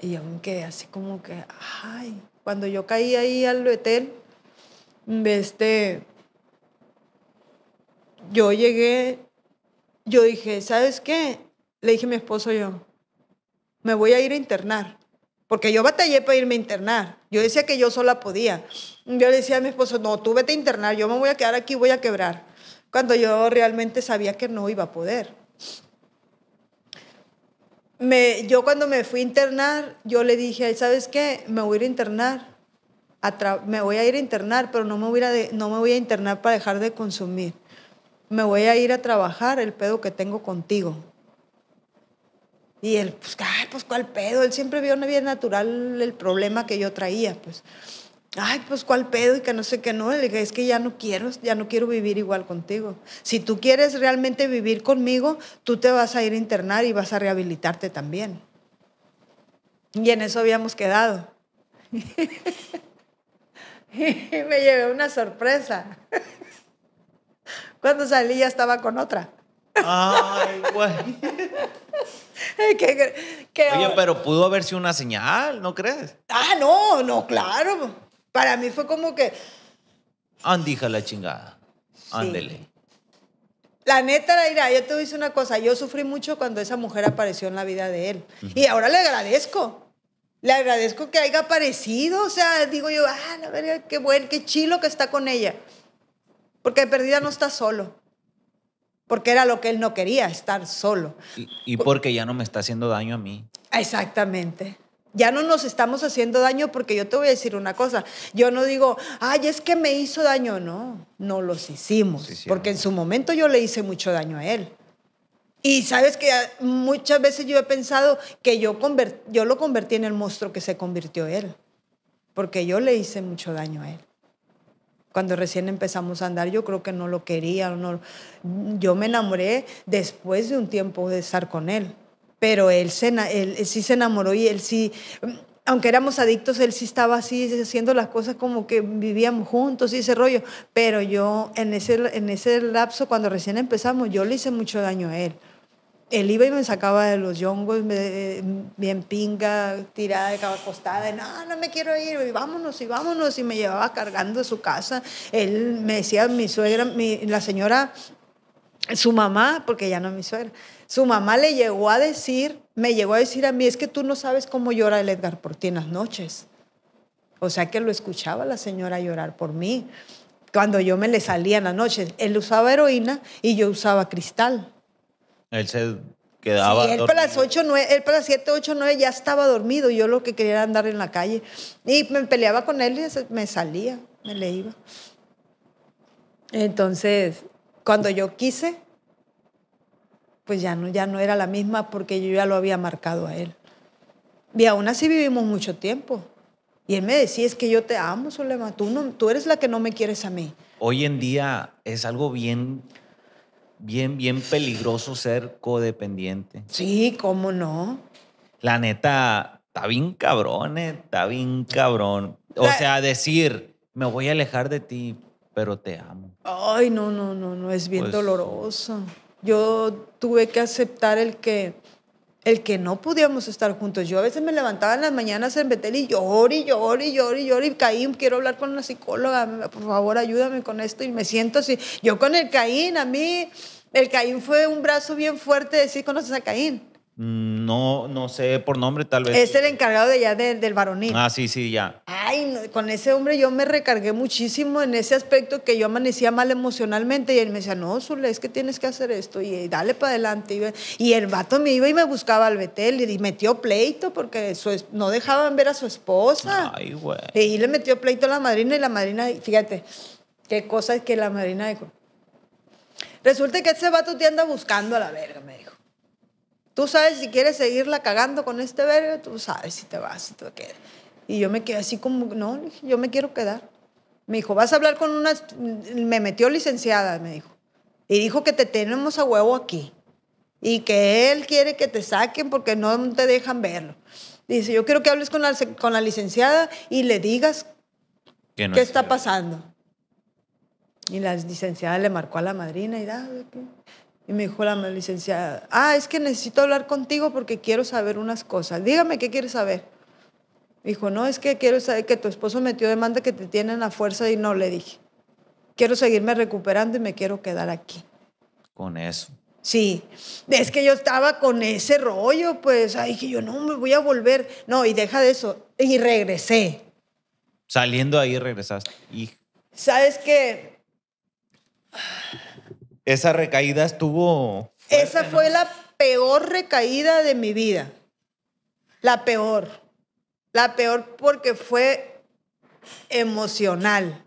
Y yo así como que, ay, cuando yo caí ahí al hotel, este, yo llegué, yo dije, ¿sabes qué? Le dije a mi esposo yo, me voy a ir a internar, porque yo batallé para irme a internar. Yo decía que yo sola podía. Yo le decía a mi esposo, no, tú vete a internar, yo me voy a quedar aquí, voy a quebrar, cuando yo realmente sabía que no iba a poder me, yo cuando me fui a internar, yo le dije, ¿sabes qué? Me voy a ir a internar, me voy a ir a internar, pero no me, voy a no me voy a internar para dejar de consumir. Me voy a ir a trabajar el pedo que tengo contigo. Y él, pues, pues, ¿cuál pedo? Él siempre vio una vía natural el problema que yo traía, pues. Ay, pues cuál pedo y que no sé qué no. Le dije, es que ya no quiero, ya no quiero vivir igual contigo. Si tú quieres realmente vivir conmigo, tú te vas a ir a internar y vas a rehabilitarte también. Y en eso habíamos quedado. me llevé una sorpresa. Cuando salí ya estaba con otra. Ay, güey. Oye, pero pudo haber sido una señal, ¿no crees? Ah, no, no, claro. Para mí fue como que... Andija la chingada. Ándele. La neta, Laira, yo te decir una cosa. Yo sufrí mucho cuando esa mujer apareció en la vida de él. Y ahora le agradezco. Le agradezco que haya aparecido. O sea, digo yo, ah, la verdad, qué bueno, qué chilo que está con ella. Porque perdida no está solo. Porque era lo que él no quería, estar solo. Y, y porque ya no me está haciendo daño a mí. Exactamente ya no nos estamos haciendo daño porque yo te voy a decir una cosa, yo no digo, ay, es que me hizo daño, no, no los hicimos, porque en su momento yo le hice mucho daño a él. Y sabes que muchas veces yo he pensado que yo, yo lo convertí en el monstruo que se convirtió él, porque yo le hice mucho daño a él. Cuando recién empezamos a andar, yo creo que no lo quería. No, yo me enamoré después de un tiempo de estar con él pero él, se, sí se enamoró y él sí aunque éramos adictos, él sí estaba así haciendo las cosas como que vivíamos juntos y ese rollo. Pero yo en ese, en ese lapso, cuando recién empezamos, yo le hice mucho daño a él. Él iba y me sacaba de los yongos, bien pinga, tirada de acostada, no, no me quiero ir, y vámonos, y vámonos, y me llevaba cargando a su casa. Él me decía, mi suegra, la señora, su mamá, porque ya no es mi suegra, su mamá le llegó a decir, me llegó a decir a mí, es que tú no sabes cómo llora el Edgar por ti en las noches. O sea que lo escuchaba la señora llorar por mí. Cuando yo me le salía en las noches, él usaba heroína y yo usaba cristal. Él se quedaba. Sí, él, para las 8, él para las 7, 8, 9 ya estaba dormido. Yo lo que quería era andar en la calle. Y me peleaba con él y me salía, me le iba. Entonces, cuando yo quise, pues ya no, ya no era la misma porque yo ya lo había marcado a él. Y aún así vivimos mucho tiempo. Y él me decía, es que yo te amo, Zulema, tú, no, tú eres la que no me quieres a mí. Hoy en día es algo bien, bien, bien peligroso ser codependiente. Sí, cómo no. La neta, está bien cabrón, eh, está bien cabrón. O sea, decir, me voy a alejar de ti, pero te amo. Ay, no, no, no, no, es bien pues, doloroso yo tuve que aceptar el que, el que no podíamos estar juntos. Yo a veces me levantaba en las mañanas en Betel y lloré lloré, lloré, lloré. y Caín, quiero hablar con una psicóloga, por favor ayúdame con esto y me siento así. Yo con el Caín, a mí, el Caín fue un brazo bien fuerte decir, ¿conoces a Caín? Mm, no, no sé por nombre, tal vez. Es el encargado de ya del varonil. Ah, sí, sí, ya. Ay, con ese hombre yo me recargué muchísimo en ese aspecto que yo amanecía mal emocionalmente y él me decía, no, Zule, es que tienes que hacer esto y, eh, dale para adelante. Y, el vato me iba y me buscaba al Betel y metió pleito porque no dejaban ver a su esposa. Ay, güey. Y le metió pleito a la madrina y la madrina, fíjate, qué cosa es que la madrina dijo. Resulta que ese vato te anda buscando a la verga, me dijo. Tú sabes si quieres seguirla cagando con este verga, tú sabes si te vas, si te quedas. Y yo me quedé así como, no, yo me quiero quedar. Me dijo, vas a hablar con una, me metió licenciada, me dijo. Y dijo que te tenemos a huevo aquí. Y que él quiere que te saquen porque no te dejan verlo. Dice, yo quiero que hables con la, con la licenciada y le digas qué está pasando. Y la licenciada le marcó a la madrina y da, y me dijo la licenciada, ah, es que necesito hablar contigo porque quiero saber unas cosas. Dígame qué quieres saber. Me dijo, no, es que quiero saber que tu esposo metió demanda que te tienen a fuerza y no le dije. Quiero seguirme recuperando y me quiero quedar aquí. Con eso. Sí, es que yo estaba con ese rollo, pues, ay, que yo no me voy a volver. No, y deja de eso. Y regresé. Saliendo ahí regresaste. Y... ¿Sabes qué? Esa recaída estuvo... Esa fue la peor recaída de mi vida. La peor. La peor porque fue emocional.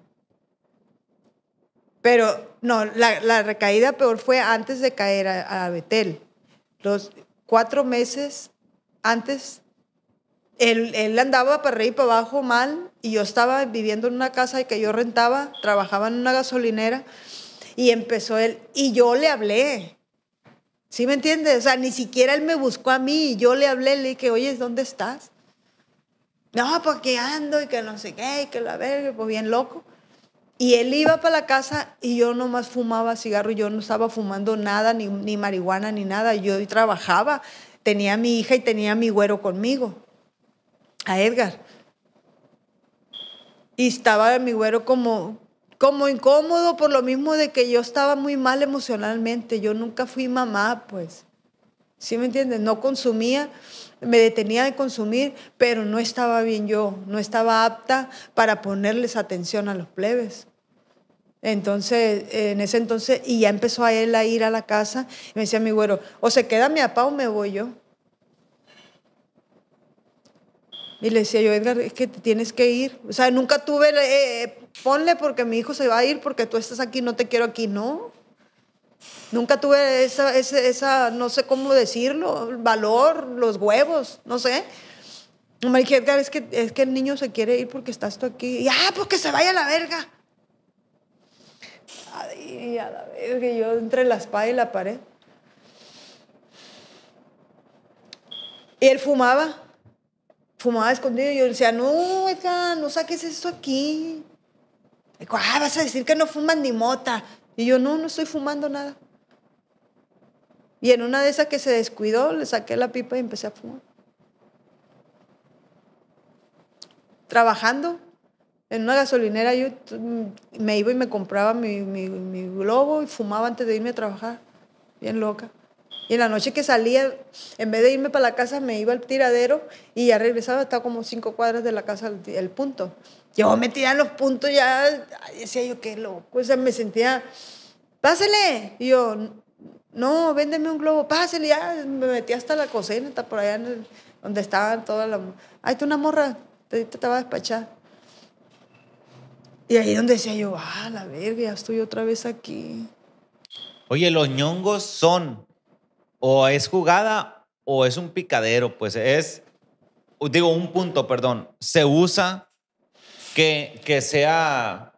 Pero no, la, recaída peor fue antes de caer a, Betel. Los cuatro meses antes él, él, andaba para arriba y para abajo mal y yo estaba viviendo en una casa que yo rentaba, trabajaba en una gasolinera y empezó él, y yo le hablé. ¿Sí me entiendes? O sea, ni siquiera él me buscó a mí, y yo le hablé, le dije, oye, ¿dónde estás? No, porque pues ando y que no sé qué, y que la verga, pues bien loco. Y él iba para la casa y yo nomás fumaba cigarro, yo no estaba fumando nada, ni, ni marihuana, ni nada. Yo trabajaba, tenía a mi hija y tenía a mi güero conmigo, a Edgar. Y estaba mi güero como, como incómodo por lo mismo de que yo estaba muy mal emocionalmente. Yo nunca fui mamá, pues. ¿Sí me entiendes? No consumía, me detenía de consumir, pero no estaba bien yo, no estaba apta para ponerles atención a los plebes. Entonces, en ese entonces, y ya empezó a él a ir a la casa, y me decía mi güero, o se queda mi papá o me voy yo. Y le decía yo, Edgar, es que tienes que ir. O sea, nunca tuve eh, ponle porque mi hijo se va a ir porque tú estás aquí, no te quiero aquí, no. Nunca tuve esa, no sé cómo decirlo, valor, los huevos, no sé. Me dije, Edgar, es que, es que el niño se quiere ir porque estás tú aquí. Y, ah, pues se vaya a la verga. Ay, a la verga, yo entre la espada y la pared. Y él fumaba, fumaba escondido. Y yo decía, no, Edgar, no saques esto aquí ah, vas a decir que no fuman ni mota. Y yo, no, no estoy fumando nada. Y en una de esas que se descuidó, le saqué la pipa y empecé a fumar. Trabajando en una gasolinera, yo me iba y me compraba mi globo y fumaba antes de irme a trabajar. Bien loca. Y en la noche que salía, en vez de irme para la casa, me iba al tiradero y ya regresaba estaba como cinco cuadras de la casa el punto. Yo me en los puntos ya, decía yo, qué loco. O sea, me sentía, pásele. Y yo, no, véndeme un globo, pásele. Ya me metí hasta la cocina, hasta por allá donde estaban todas las... Ay, tú una morra, te, te, te a despachar. Y ahí donde decía yo, ah, la verga, ya estoy otra vez aquí. Oye, los ñongos son o es jugada o es un picadero, pues es, digo, un punto, perdón, se usa que, que sea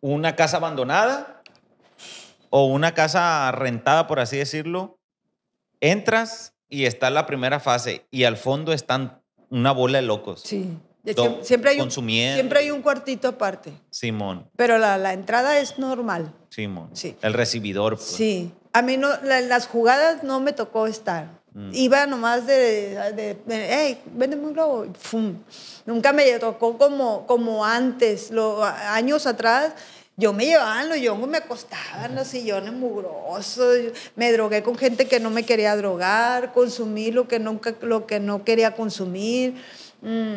una casa abandonada o una casa rentada, por así decirlo. Entras y está la primera fase y al fondo están una bola de locos. Sí. siempre, hay un, siempre hay un cuartito aparte. Simón. Pero la, entrada es normal. Simón. Sí. El recibidor. Pues. Sí a mí no, las jugadas no me tocó estar. Mm. Iba nomás de, de, hey, véndeme un globo. Nunca me tocó como, como antes, años atrás. Yo me llevaban los yongos, me acostaban los sillones mugrosos, me drogué con gente que no me quería drogar, consumí lo que, nunca, lo que no quería consumir. Mm,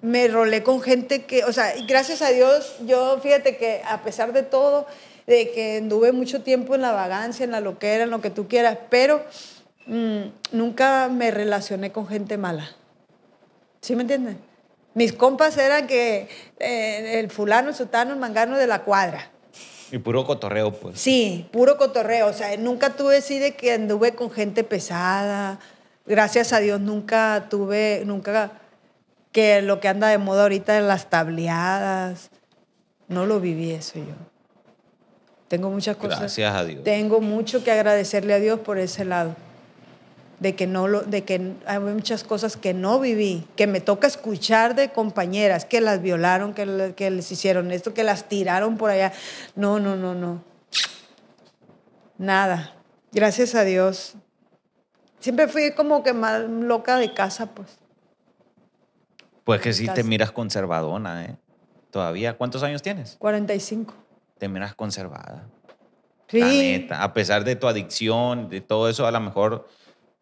me rolé con gente que, o sea, gracias a Dios, yo fíjate que a pesar de todo, de que anduve mucho tiempo en la vagancia, en la loquera, en lo que tú quieras, pero mm, nunca me relacioné con gente mala. ¿Sí me entiendes? Mis compas eran que eh, el fulano, el sotano, el mangano de la cuadra. Y puro cotorreo, pues. Sí, puro cotorreo. O sea, nunca tuve así de que anduve con gente pesada. Gracias a Dios nunca tuve, nunca que lo que anda de moda ahorita en las tableadas. No lo viví eso yo. Tengo muchas cosas. Gracias a Dios. Tengo mucho que agradecerle a Dios por ese lado. De que, no lo, de que hay muchas cosas que no viví, que me toca escuchar de compañeras que las violaron, que, que les hicieron esto, que las tiraron por allá. No, no, no, no. Nada. Gracias a Dios. Siempre fui como que más loca de casa, pues. Pues que sí te miras conservadona, ¿eh? Todavía. ¿Cuántos años tienes? 45 te miras conservada. Sí. a pesar de tu adicción, de todo eso, a lo mejor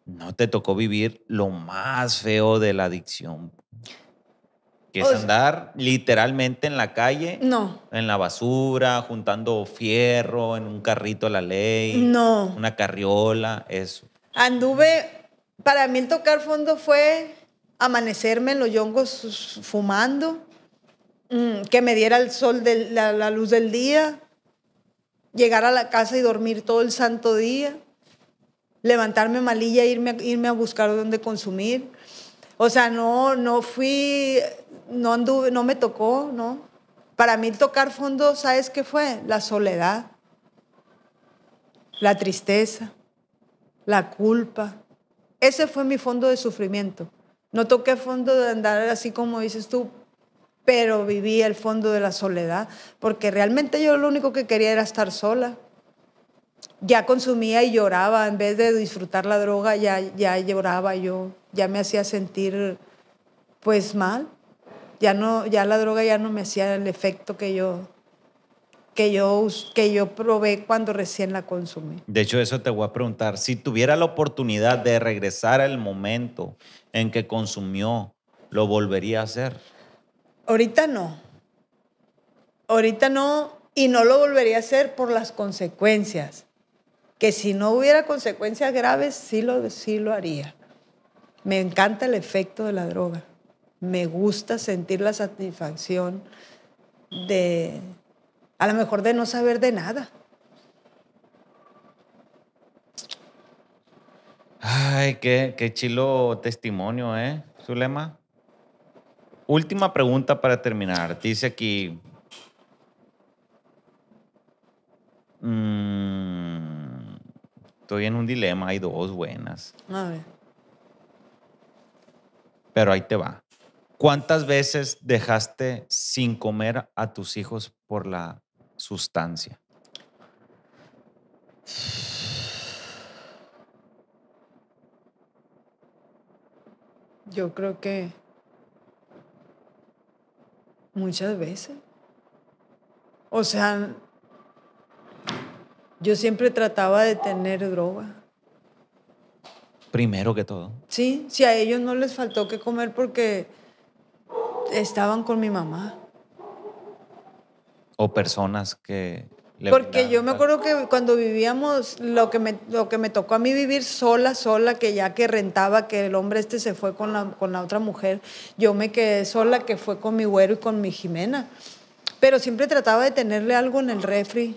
no te tocó vivir lo más feo de la adicción. Que es andar literalmente en la calle. No. En la basura, juntando fierro, en un carrito a la ley. No. Una carriola, eso. Anduve, para mí el tocar fondo fue amanecerme en los yongos fumando. Mm, que me diera el sol, de la, luz del día, llegar a la casa y dormir todo el santo día, levantarme malilla e irme, irme a buscar dónde consumir. O sea, no, no fui, no anduve, no me tocó, ¿no? Para mí tocar fondo, ¿sabes qué fue? La soledad, la tristeza, la culpa. Ese fue mi fondo de sufrimiento. No toqué fondo de andar así como dices tú, pero viví el fondo de la soledad, porque realmente yo lo único que quería era estar sola. Ya consumía y lloraba, en vez de disfrutar la droga, ya, ya lloraba yo, ya me hacía sentir pues mal. Ya no ya la droga ya no me hacía el efecto que yo que yo, que yo probé cuando recién la consumí. De hecho, eso te voy a preguntar. Si tuviera la oportunidad de regresar al momento en que consumió, ¿lo volvería a hacer? Ahorita no. Ahorita no y no lo volvería a hacer por las consecuencias. Que si no hubiera consecuencias graves, sí lo, sí lo haría. Me encanta el efecto de la droga. Me gusta sentir la satisfacción de, a lo mejor de no saber de nada. Ay, qué, qué chilo testimonio, ¿eh, Zulema? Última pregunta para terminar. Dice aquí. Mm, estoy en un dilema. Hay dos buenas. A ver. Pero ahí te va. ¿Cuántas veces dejaste sin comer a tus hijos por la sustancia? Yo creo que Muchas veces. O sea, yo siempre trataba de tener droga. Primero que todo. Sí, si a ellos no les faltó que comer porque estaban con mi mamá. O personas que porque yo me acuerdo que cuando vivíamos, lo que, me, lo que me tocó a mí vivir sola, sola, que ya que rentaba, que el hombre este se fue con la, con la otra mujer, yo me quedé sola, que fue con mi güero y con mi Jimena. Pero siempre trataba de tenerle algo en el refri.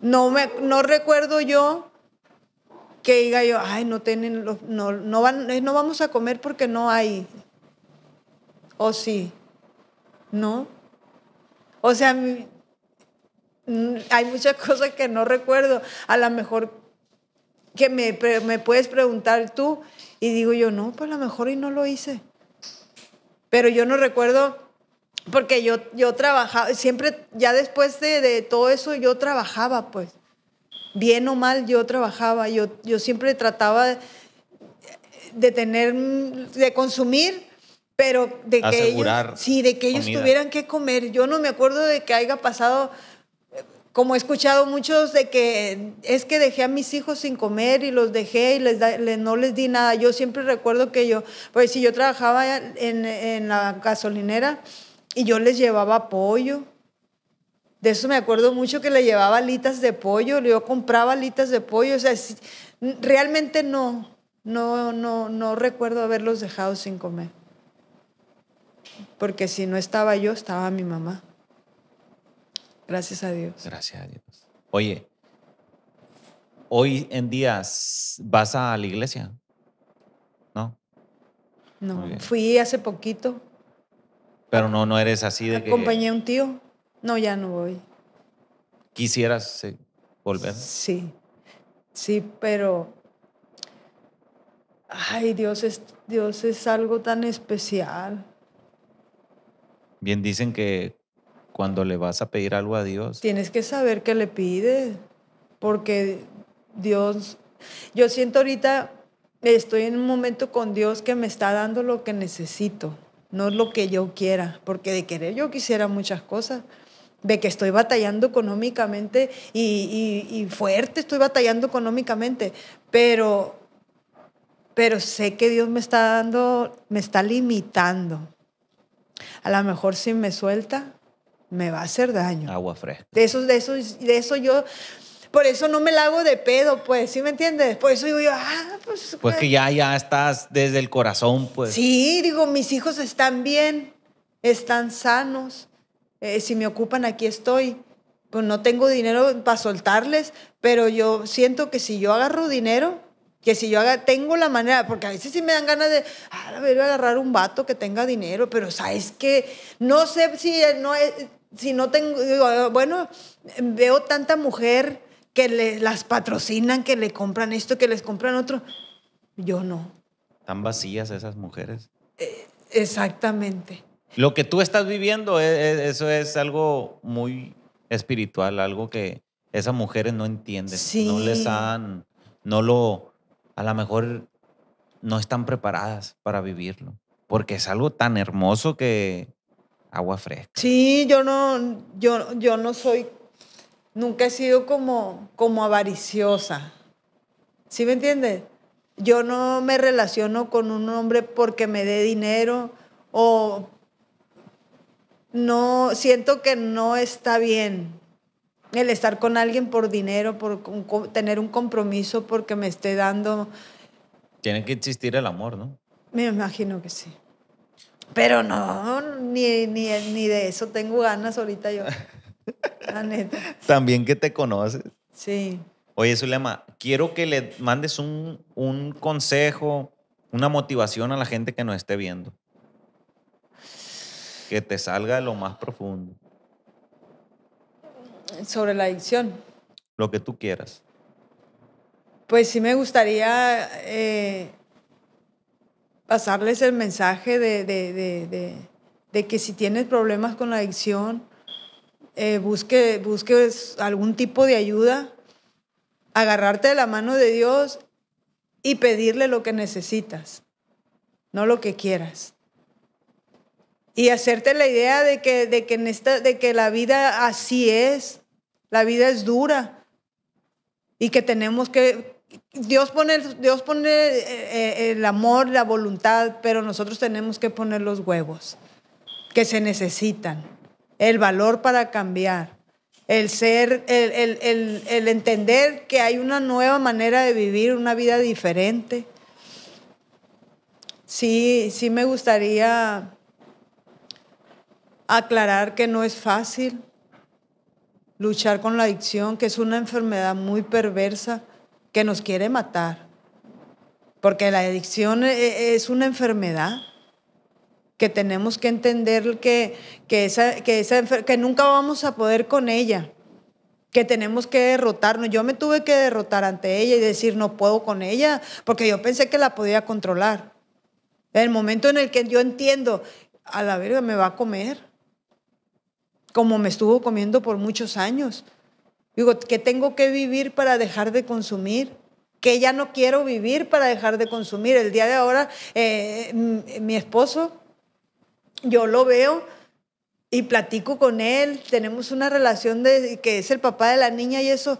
No, me, no recuerdo yo que diga yo, ay, no tienen, no, no, van, eh, no vamos a comer porque no hay. O sí, ¿no? O sea, Mm, hay muchas cosas que no recuerdo. A lo mejor que me, me puedes preguntar tú y digo yo, no, pues a lo mejor y no lo hice. Pero yo no recuerdo porque yo, yo trabajaba, siempre, ya después de, todo eso, yo trabajaba, pues, bien o mal, yo trabajaba, yo, yo siempre trataba de tener, de consumir, pero de que ellos, sí, de que ellos tuvieran que comer. Yo no me acuerdo de que haya pasado como he escuchado muchos de que es que dejé a mis hijos sin comer y los dejé y les, no les di nada. Yo siempre recuerdo que yo, pues si yo trabajaba en, la gasolinera y yo les llevaba pollo. De eso me acuerdo mucho que le llevaba alitas de pollo, yo compraba alitas de pollo, o sea, realmente no, no, no, no recuerdo haberlos dejado sin comer. Porque si no estaba yo, estaba mi mamá. Gracias a Dios. Gracias a Dios. Oye, hoy en día vas a la iglesia, ¿no? No, fui hace poquito. Pero no, no eres así de Acompañé que... a un tío. No, ya no voy. ¿Quisieras eh, volver? Sí, sí, pero... Ay, Dios Dios es algo tan especial. Bien, dicen que cuando le vas a pedir algo a Dios. Tienes que saber qué le pides, porque Dios, yo siento ahorita, estoy en un momento con Dios que me está dando lo que necesito, no lo que yo quiera, porque de querer yo quisiera muchas cosas, de que estoy batallando económicamente y, y fuerte estoy batallando económicamente, pero, pero sé que Dios me está dando, me está limitando. A lo mejor si me suelta, me va a hacer daño. Agua fresca. De eso, de de eso yo... Por eso no me la hago de pedo, pues, ¿sí me entiendes? Por eso digo yo, ah, pues... Pues que ya, ya estás desde el corazón, pues. Sí, digo, mis hijos están bien, están sanos. Eh, si me ocupan, aquí estoy. Pues no tengo dinero para soltarles, pero yo siento que si yo agarro dinero, que si yo haga, tengo la manera, porque a veces sí me dan ganas de, ah, a ver, voy a agarrar un vato que tenga dinero, pero sabes que no sé si no es, si no tengo, bueno, veo tanta mujer que las patrocinan, que le compran esto, que les compran otro. Yo no. Tan vacías esas mujeres. Eh, exactamente. Lo que tú estás viviendo, eh, eh, eso es algo muy espiritual, algo que esas mujeres no entienden. Sí. No les han, no lo, a lo mejor no están preparadas para vivirlo, porque es algo tan hermoso que agua fresca. Sí, yo no, yo, yo no soy, nunca he sido como, como avariciosa. ¿Sí me entiendes? Yo no me relaciono con un hombre porque me dé dinero o no siento que no está bien el estar con alguien por dinero, por tener un compromiso porque me esté dando. Tiene que existir el amor, ¿no? Me imagino que sí. Pero no, ni, ni, de eso tengo ganas ahorita yo. La neta. También que te conoces. Sí. Oye, Zulema, quiero que le mandes un, consejo, una motivación a la gente que nos esté viendo. Que te salga de lo más profundo. Sobre la adicción. Lo que tú quieras. Pues sí me gustaría eh, pasarles el mensaje de, que si tienes problemas con la adicción, eh, busque, busques algún tipo de ayuda, agarrarte de la mano de Dios y pedirle lo que necesitas, no lo que quieras. Y hacerte la idea de que, de que, de que la vida así es, la vida es dura y que tenemos que, Dios pone, Dios pone eh, eh, el amor, la voluntad, pero nosotros tenemos que poner los huevos que se necesitan, el valor para cambiar, el ser, el, el entender que hay una nueva manera de vivir, una vida diferente. Sí, sí me gustaría aclarar que no es fácil luchar con la adicción, que es una enfermedad muy perversa que nos quiere matar, porque la adicción e, e, es una enfermedad que tenemos que entender que, esa, que, nunca vamos a poder con ella, que tenemos que derrotarnos. Yo me tuve que derrotar ante ella y decir no puedo con ella, porque yo pensé que la podía controlar. En el momento en el que yo entiendo, a la verga me va a comer, como me estuvo comiendo por muchos años. Digo, ¿qué tengo que vivir para dejar de consumir, que ya no quiero vivir para dejar de consumir. El día de ahora, eh, mm, mi esposo, yo lo veo y platico con él, tenemos una relación de, que es el papá de la niña y eso.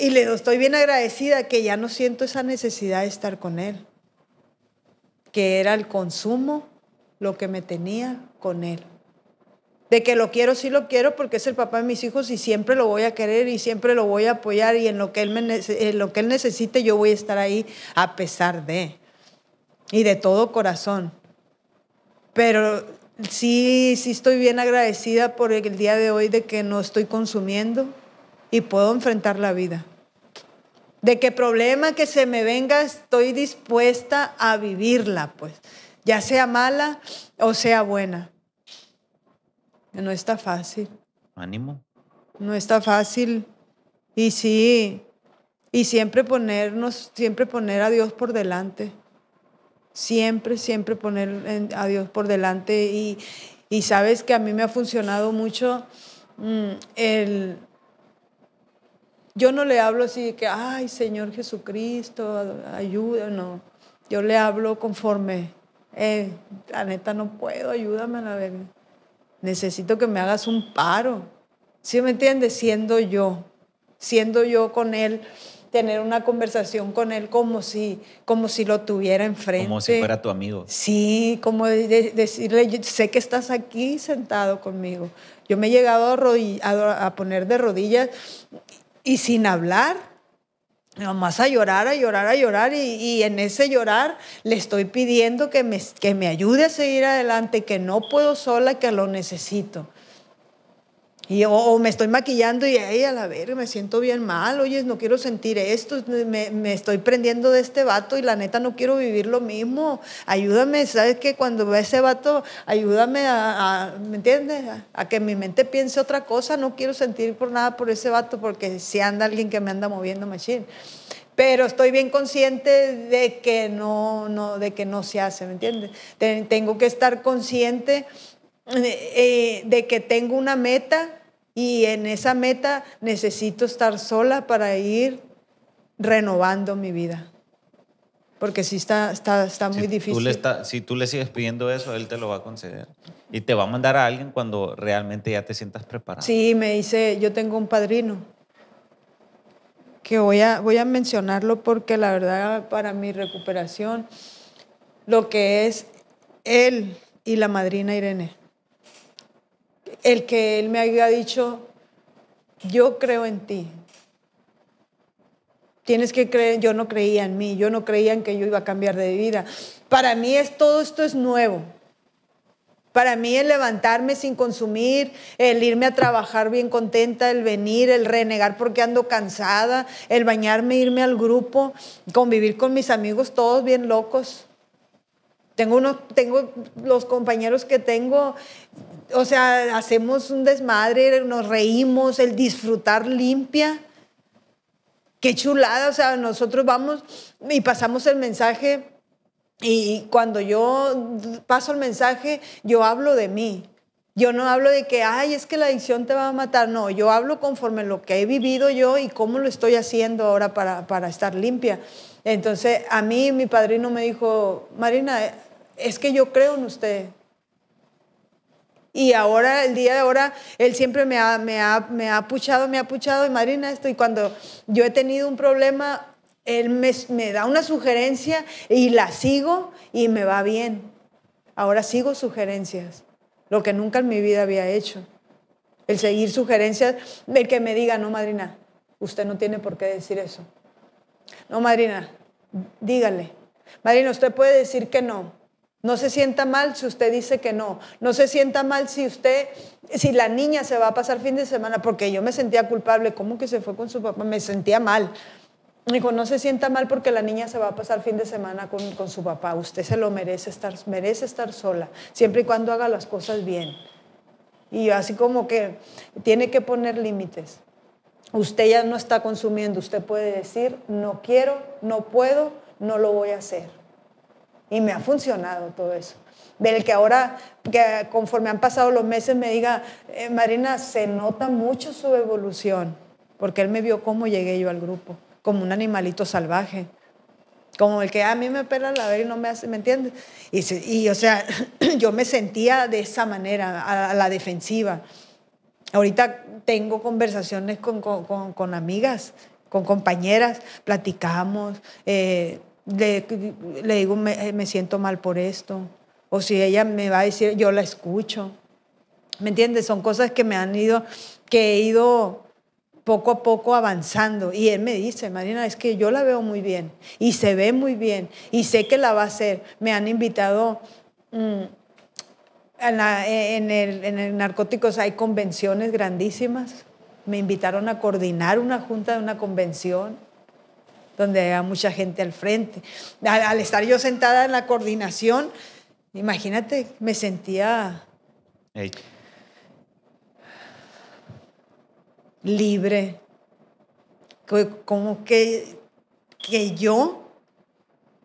Y le estoy bien agradecida que ya no siento esa necesidad de estar con él, que era el consumo lo que me tenía con él de que lo quiero, sí lo quiero porque es el papá de mis hijos y siempre lo voy a querer y siempre lo voy a apoyar y en lo que él, lo que él necesite yo voy a estar ahí a pesar de y de todo corazón. Pero sí, sí estoy bien agradecida por el día de hoy de que no estoy consumiendo y puedo enfrentar la vida. De qué problema que se me venga, estoy dispuesta a vivirla, pues, ya sea mala o sea buena. No está fácil. Ánimo. No está fácil. Y sí, y siempre ponernos, siempre poner a Dios por delante. Siempre, siempre poner a Dios por delante. Y, sabes que a mí me ha funcionado mucho mm, el... Yo no le hablo así que, ay, Señor Jesucristo, ayúdame. no. Yo le hablo conforme, eh, la neta no puedo, ayúdame a la verga necesito que me hagas un paro. ¿Sí me entiendes? Siendo yo, siendo yo con él, tener una conversación con él como si, como si lo tuviera enfrente. Como si fuera tu amigo. Sí, como decirle, sé que estás aquí sentado conmigo. Yo me he llegado a, a poner de rodillas y sin hablar nada más a llorar, a llorar, a llorar y, en ese llorar le estoy pidiendo que me, que me ayude a seguir adelante, que no puedo sola, que lo necesito. Y, o, me estoy maquillando y ay, a la verga, me siento bien mal, oye, no quiero sentir esto, me, estoy prendiendo de este vato y la neta no quiero vivir lo mismo. Ayúdame, ¿sabes qué? Cuando ve ese vato, ayúdame a, ¿me entiendes? A, que mi mente piense otra cosa, no quiero sentir por nada por ese vato porque si anda alguien que me anda moviendo machine. Pero estoy bien consciente de que no, no, de que no se hace, ¿me entiendes? Tengo que estar consciente de, eh, de que tengo una meta y en esa meta necesito estar sola para ir renovando mi vida. Porque sí está, está, está muy difícil. está, si tú le sigues pidiendo eso, él te lo va a conceder. Y te va a mandar a alguien cuando realmente ya te sientas preparado. Sí, me dice, yo tengo un padrino que voy a, voy a mencionarlo porque la verdad para mi recuperación, lo que es él y la madrina Irene el que él me había dicho, yo creo en ti. Tienes que creer, yo no creía en mí, yo no creía en que yo iba a cambiar de vida. Para mí es, todo esto es nuevo. Para mí el levantarme sin consumir, el irme a trabajar bien contenta, el venir, el renegar porque ando cansada, el bañarme, irme al grupo, convivir con mis amigos todos bien locos. Tengo unos, tengo los compañeros que tengo, o sea, hacemos un desmadre, nos reímos, el disfrutar limpia. Qué chulada, o sea, nosotros vamos y pasamos el mensaje y cuando yo paso el mensaje, yo hablo de mí. Yo no hablo de que, ay, es que la adicción te va a matar. No, yo hablo conforme lo que he vivido yo y cómo lo estoy haciendo ahora para, para estar limpia. Entonces, a mí mi padrino me dijo, Marina, es que yo creo en usted. Y ahora, el día de ahora, él siempre me ha, me ha, puchado, me ha puchado, y Marina, esto, y cuando yo he tenido un problema, él me, me da una sugerencia y la sigo y me va bien. Ahora sigo sugerencias, lo que nunca en mi vida había hecho. El seguir sugerencias, el que me diga, no, madrina, usted no tiene por qué decir eso. No, madrina, dígale. Madrina, usted puede decir que no, no se sienta mal si usted dice que no. No se sienta mal si usted, si la niña se va a pasar fin de semana, porque yo me sentía culpable. ¿Cómo que se fue con su papá? Me sentía mal. Dijo, no se sienta mal porque la niña se va a pasar fin de semana con, con su papá. Usted se lo merece estar, merece estar sola, siempre y cuando haga las cosas bien. Y así como que tiene que poner límites. Usted ya no está consumiendo, usted puede decir, no quiero, no puedo, no lo voy a hacer. Y me ha funcionado todo eso. Del que ahora, que conforme han pasado los meses, me diga, eh, Marina, se nota mucho su evolución, porque él me vio cómo llegué yo al grupo, como un animalito salvaje, como el que ah, a mí me pela la ver y no me hace, ¿me entiendes? Y, o sea, yo me sentía de esa manera, a, la defensiva. Ahorita tengo conversaciones con, amigas, con compañeras, platicamos. Eh, le, digo, me, siento mal por esto. O si ella me va a decir, yo la escucho. ¿Me entiendes? Son cosas que me han ido, que he ido poco a poco avanzando. Y él me dice, Marina, es que yo la veo muy bien y se ve muy bien y sé que la va a hacer. Me han invitado mm, en, el, en el narcóticos hay convenciones grandísimas. Me invitaron a coordinar una junta de una convención donde había mucha gente al frente. Al, estar yo sentada en la coordinación, imagínate, me sentía libre, como que, que yo,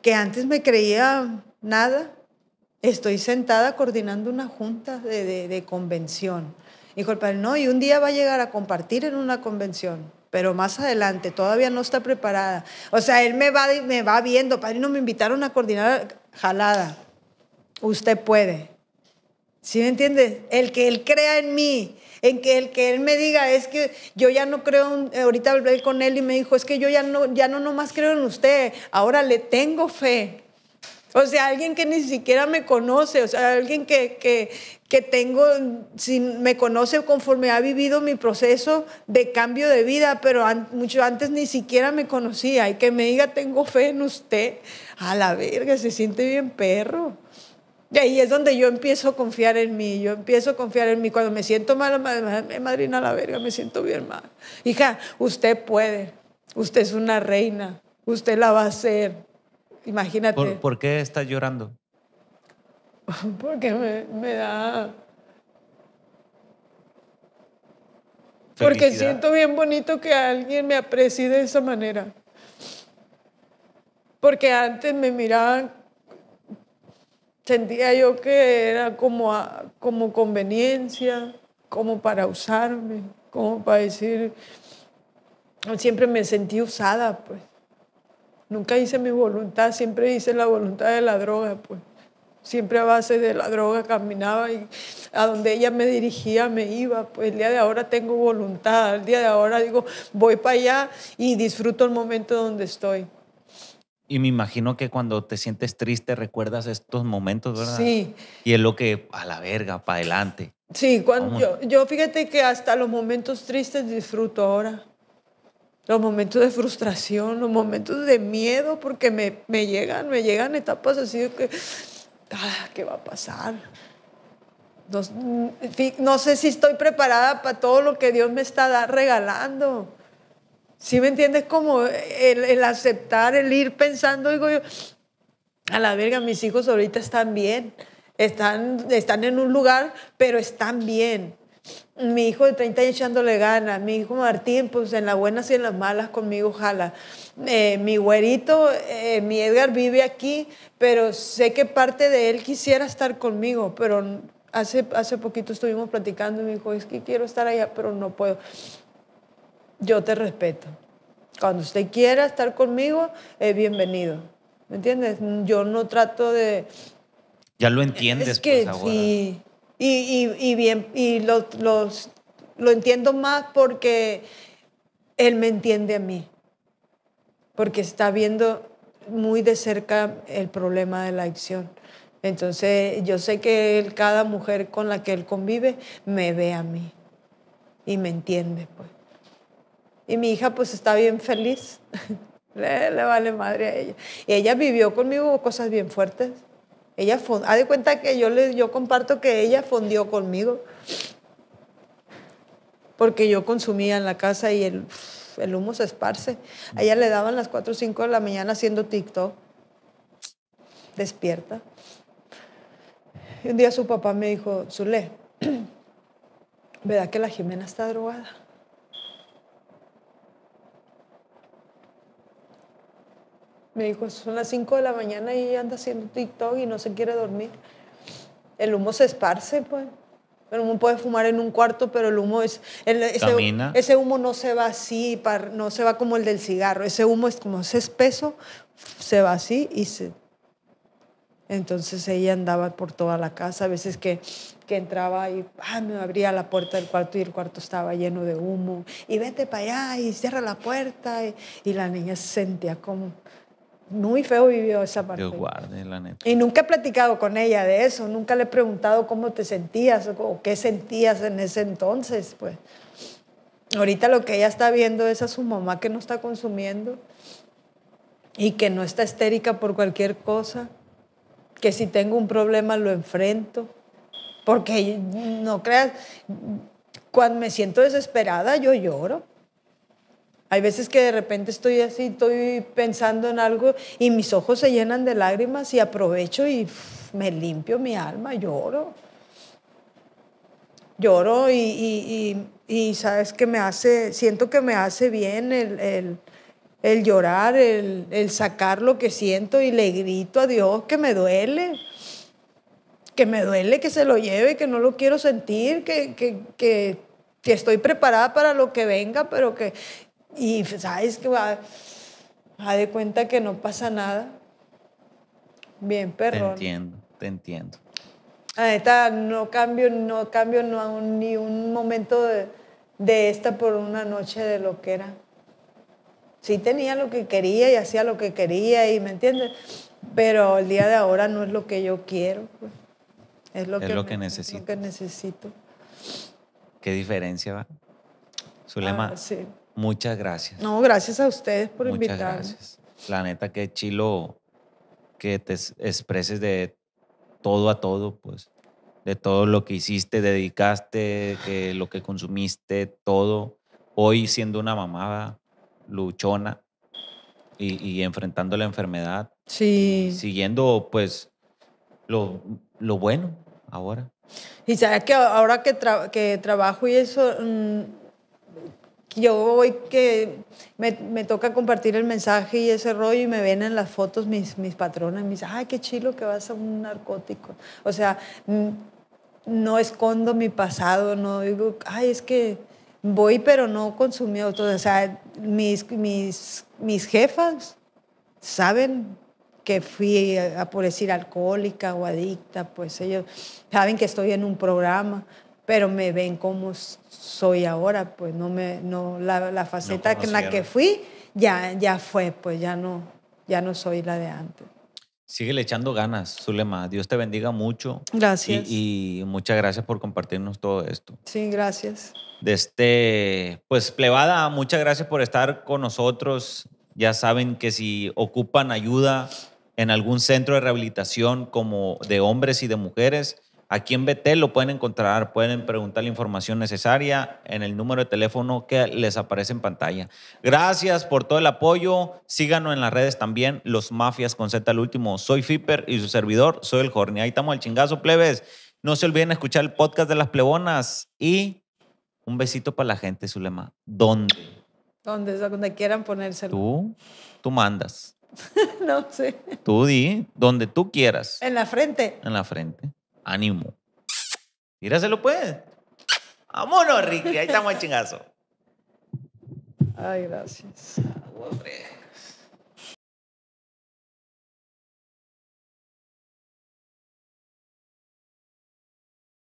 que antes me creía nada, estoy sentada coordinando una junta de, de, convención. el no, y un día va a llegar a compartir en una convención pero más adelante, todavía no está preparada. O sea, él me va, me va viendo, padrino, me invitaron a coordinar jalada. Usted puede. ¿Sí me entiendes? El que él crea en mí, en que el que él me diga, es que yo ya no creo, eh, ahorita hablé con él y me dijo, es que yo ya no, ya no nomás creo en usted, ahora le tengo fe o sea, alguien que ni siquiera me conoce, o sea, alguien que, que, que tengo, si me conoce conforme ha vivido mi proceso de cambio de vida, pero mucho antes ni siquiera me conocía y que me diga tengo fe en usted, a la verga, se siente bien perro. Y ahí es donde yo empiezo a confiar en mí, yo empiezo a confiar en mí. Cuando me siento mal, madre, madrina a la verga, me siento bien mal. Hija, usted puede, usted es una reina, usted la va a ser. Imagínate. ¿Por, qué estás llorando? Porque me, da... Porque siento bien bonito que alguien me aprecie de esa manera. Porque antes me miraban, sentía yo que era como, como conveniencia, como para usarme, como para decir, siempre me sentí usada, pues. Nunca hice mi voluntad, siempre hice la voluntad de la droga, pues. Siempre a base de la droga caminaba y a donde ella me dirigía me iba. Pues el día de ahora tengo voluntad, el día de ahora digo, voy para allá y disfruto el momento donde estoy. Y me imagino que cuando te sientes triste recuerdas estos momentos, ¿verdad? Sí. Y es lo que a la verga, para adelante. Sí, yo, yo fíjate que hasta los momentos tristes disfruto ahora los momentos de frustración, los momentos de miedo, porque me, llegan, me llegan etapas así de que, ah, ¿qué va a pasar? No, sé si estoy preparada para todo lo que Dios me está regalando. ¿Sí me entiendes? Como el, aceptar, el ir pensando, digo yo, a la verga, mis hijos ahorita están bien, están, están en un lugar, pero están bien mi hijo de 30 años echándole ganas, mi hijo Martín, pues en las buenas y en las malas conmigo ojalá eh, mi güerito, eh, mi Edgar vive aquí, pero sé que parte de él quisiera estar conmigo, pero hace, hace poquito estuvimos platicando y me dijo, es que quiero estar allá, pero no puedo. Yo te respeto. Cuando usted quiera estar conmigo, bienvenido. ¿Me entiendes? Yo no trato de... Ya lo entiendes. que pues, sí. Y, bien, y lo, entiendo más porque él me entiende a mí, porque está viendo muy de cerca el problema de la adicción. Entonces yo sé que él, cada mujer con la que él convive me ve a mí y me entiende. Pues. Y mi hija pues está bien feliz, le, le vale madre a ella. Y ella vivió conmigo cosas bien fuertes ella de cuenta que yo, le, yo comparto que ella fondió conmigo. Porque yo consumía en la casa y el, el humo se esparce. A ella le daban las 4 o 5 de la mañana haciendo TikTok. Despierta. Y un día su papá me dijo, Zule, ¿verdad que la Jimena está drogada? Me dijo, son las 5 de la mañana y ella anda haciendo TikTok y no se quiere dormir. El humo se esparce, pues. El humo puede fumar en un cuarto, pero el humo es... El, ese, humo, no se va así, no se va como el del cigarro. Ese humo es como es espeso, se va así y se... Entonces ella andaba por toda la casa, a veces que, que entraba y ah, me abría la puerta del cuarto y el cuarto estaba lleno de humo. Y vete para allá y cierra la puerta. y la niña se sentía como muy feo vivió esa parte. Dios guarde, la neta. Y nunca he platicado con ella de eso, nunca le he preguntado cómo te sentías o qué sentías en ese entonces, pues. Ahorita lo que ella está viendo es a su mamá que no está consumiendo y que no está estérica por cualquier cosa, que si tengo un problema lo enfrento, porque no creas, cuando me siento desesperada yo lloro. Hay veces que de repente estoy así, estoy pensando en algo y mis ojos se llenan de lágrimas y aprovecho y me limpio mi alma, lloro. Lloro y, sabes que me hace, siento que me hace bien el, llorar, el, sacar lo que siento y le grito a Dios que me duele que me duele que se lo lleve, que no lo quiero sentir, que, estoy preparada para lo que venga, pero que, y sabes que va, a de cuenta que no pasa nada. Bien, perro. Te entiendo, te entiendo. La no cambio, no cambio no, ni un momento de, esta por una noche de lo que era. Sí tenía lo que quería y hacía lo que quería y me entiendes, pero el día de ahora no es lo que yo quiero, pues. es lo, que, lo que necesito. necesito. Qué diferencia va. Zulema. Ah, sí. Muchas gracias. No, gracias a ustedes por Muchas Gracias. La neta, que chilo que te expreses de todo a todo, pues. De todo lo que hiciste, dedicaste, que lo que consumiste, todo. Hoy siendo una mamada luchona y, enfrentando la enfermedad. Sí. Siguiendo, pues, lo, bueno ahora. Y sabes que ahora que, que trabajo y eso. Mm, yo voy que me, toca compartir el mensaje y ese rollo y me ven en las fotos mis, mis patronas y me dicen, ay, qué chilo que vas a un narcótico. O sea, mm, no escondo mi pasado, no digo, ay, es que voy pero no consumí otro. O sea, mis, mis, mis jefas saben que fui a, por decir alcohólica o adicta, pues ellos saben que estoy en un programa, pero me ven como soy ahora, pues no me, no, la, faceta en la que fui ya, ya fue, pues ya no, ya no soy la de antes. Sigue le echando ganas, Zulema. Dios te bendiga mucho. Gracias. Y, muchas gracias por compartirnos todo esto. Sí, gracias. De este, pues plebada, muchas gracias por estar con nosotros. Ya saben que si ocupan ayuda en algún centro de rehabilitación como de hombres y de mujeres, Aquí en BT lo pueden encontrar, pueden preguntar la información necesaria en el número de teléfono que les aparece en pantalla. Gracias por todo el apoyo. Síganos en las redes también, Los Mafias con Z al último. Soy Fiper y su servidor, soy el Jorni. Ahí estamos al chingazo, plebes. No se olviden escuchar el podcast de las plebonas y un besito para la gente, Zulema. ¿Dónde? Donde, donde quieran ponerse. Tú, tú mandas. no sé. Tú di, donde tú quieras. En la frente. En la frente. Ánimo. Tiráselo pues. Vámonos, Ricky. Ahí estamos chingazo. Ay, gracias.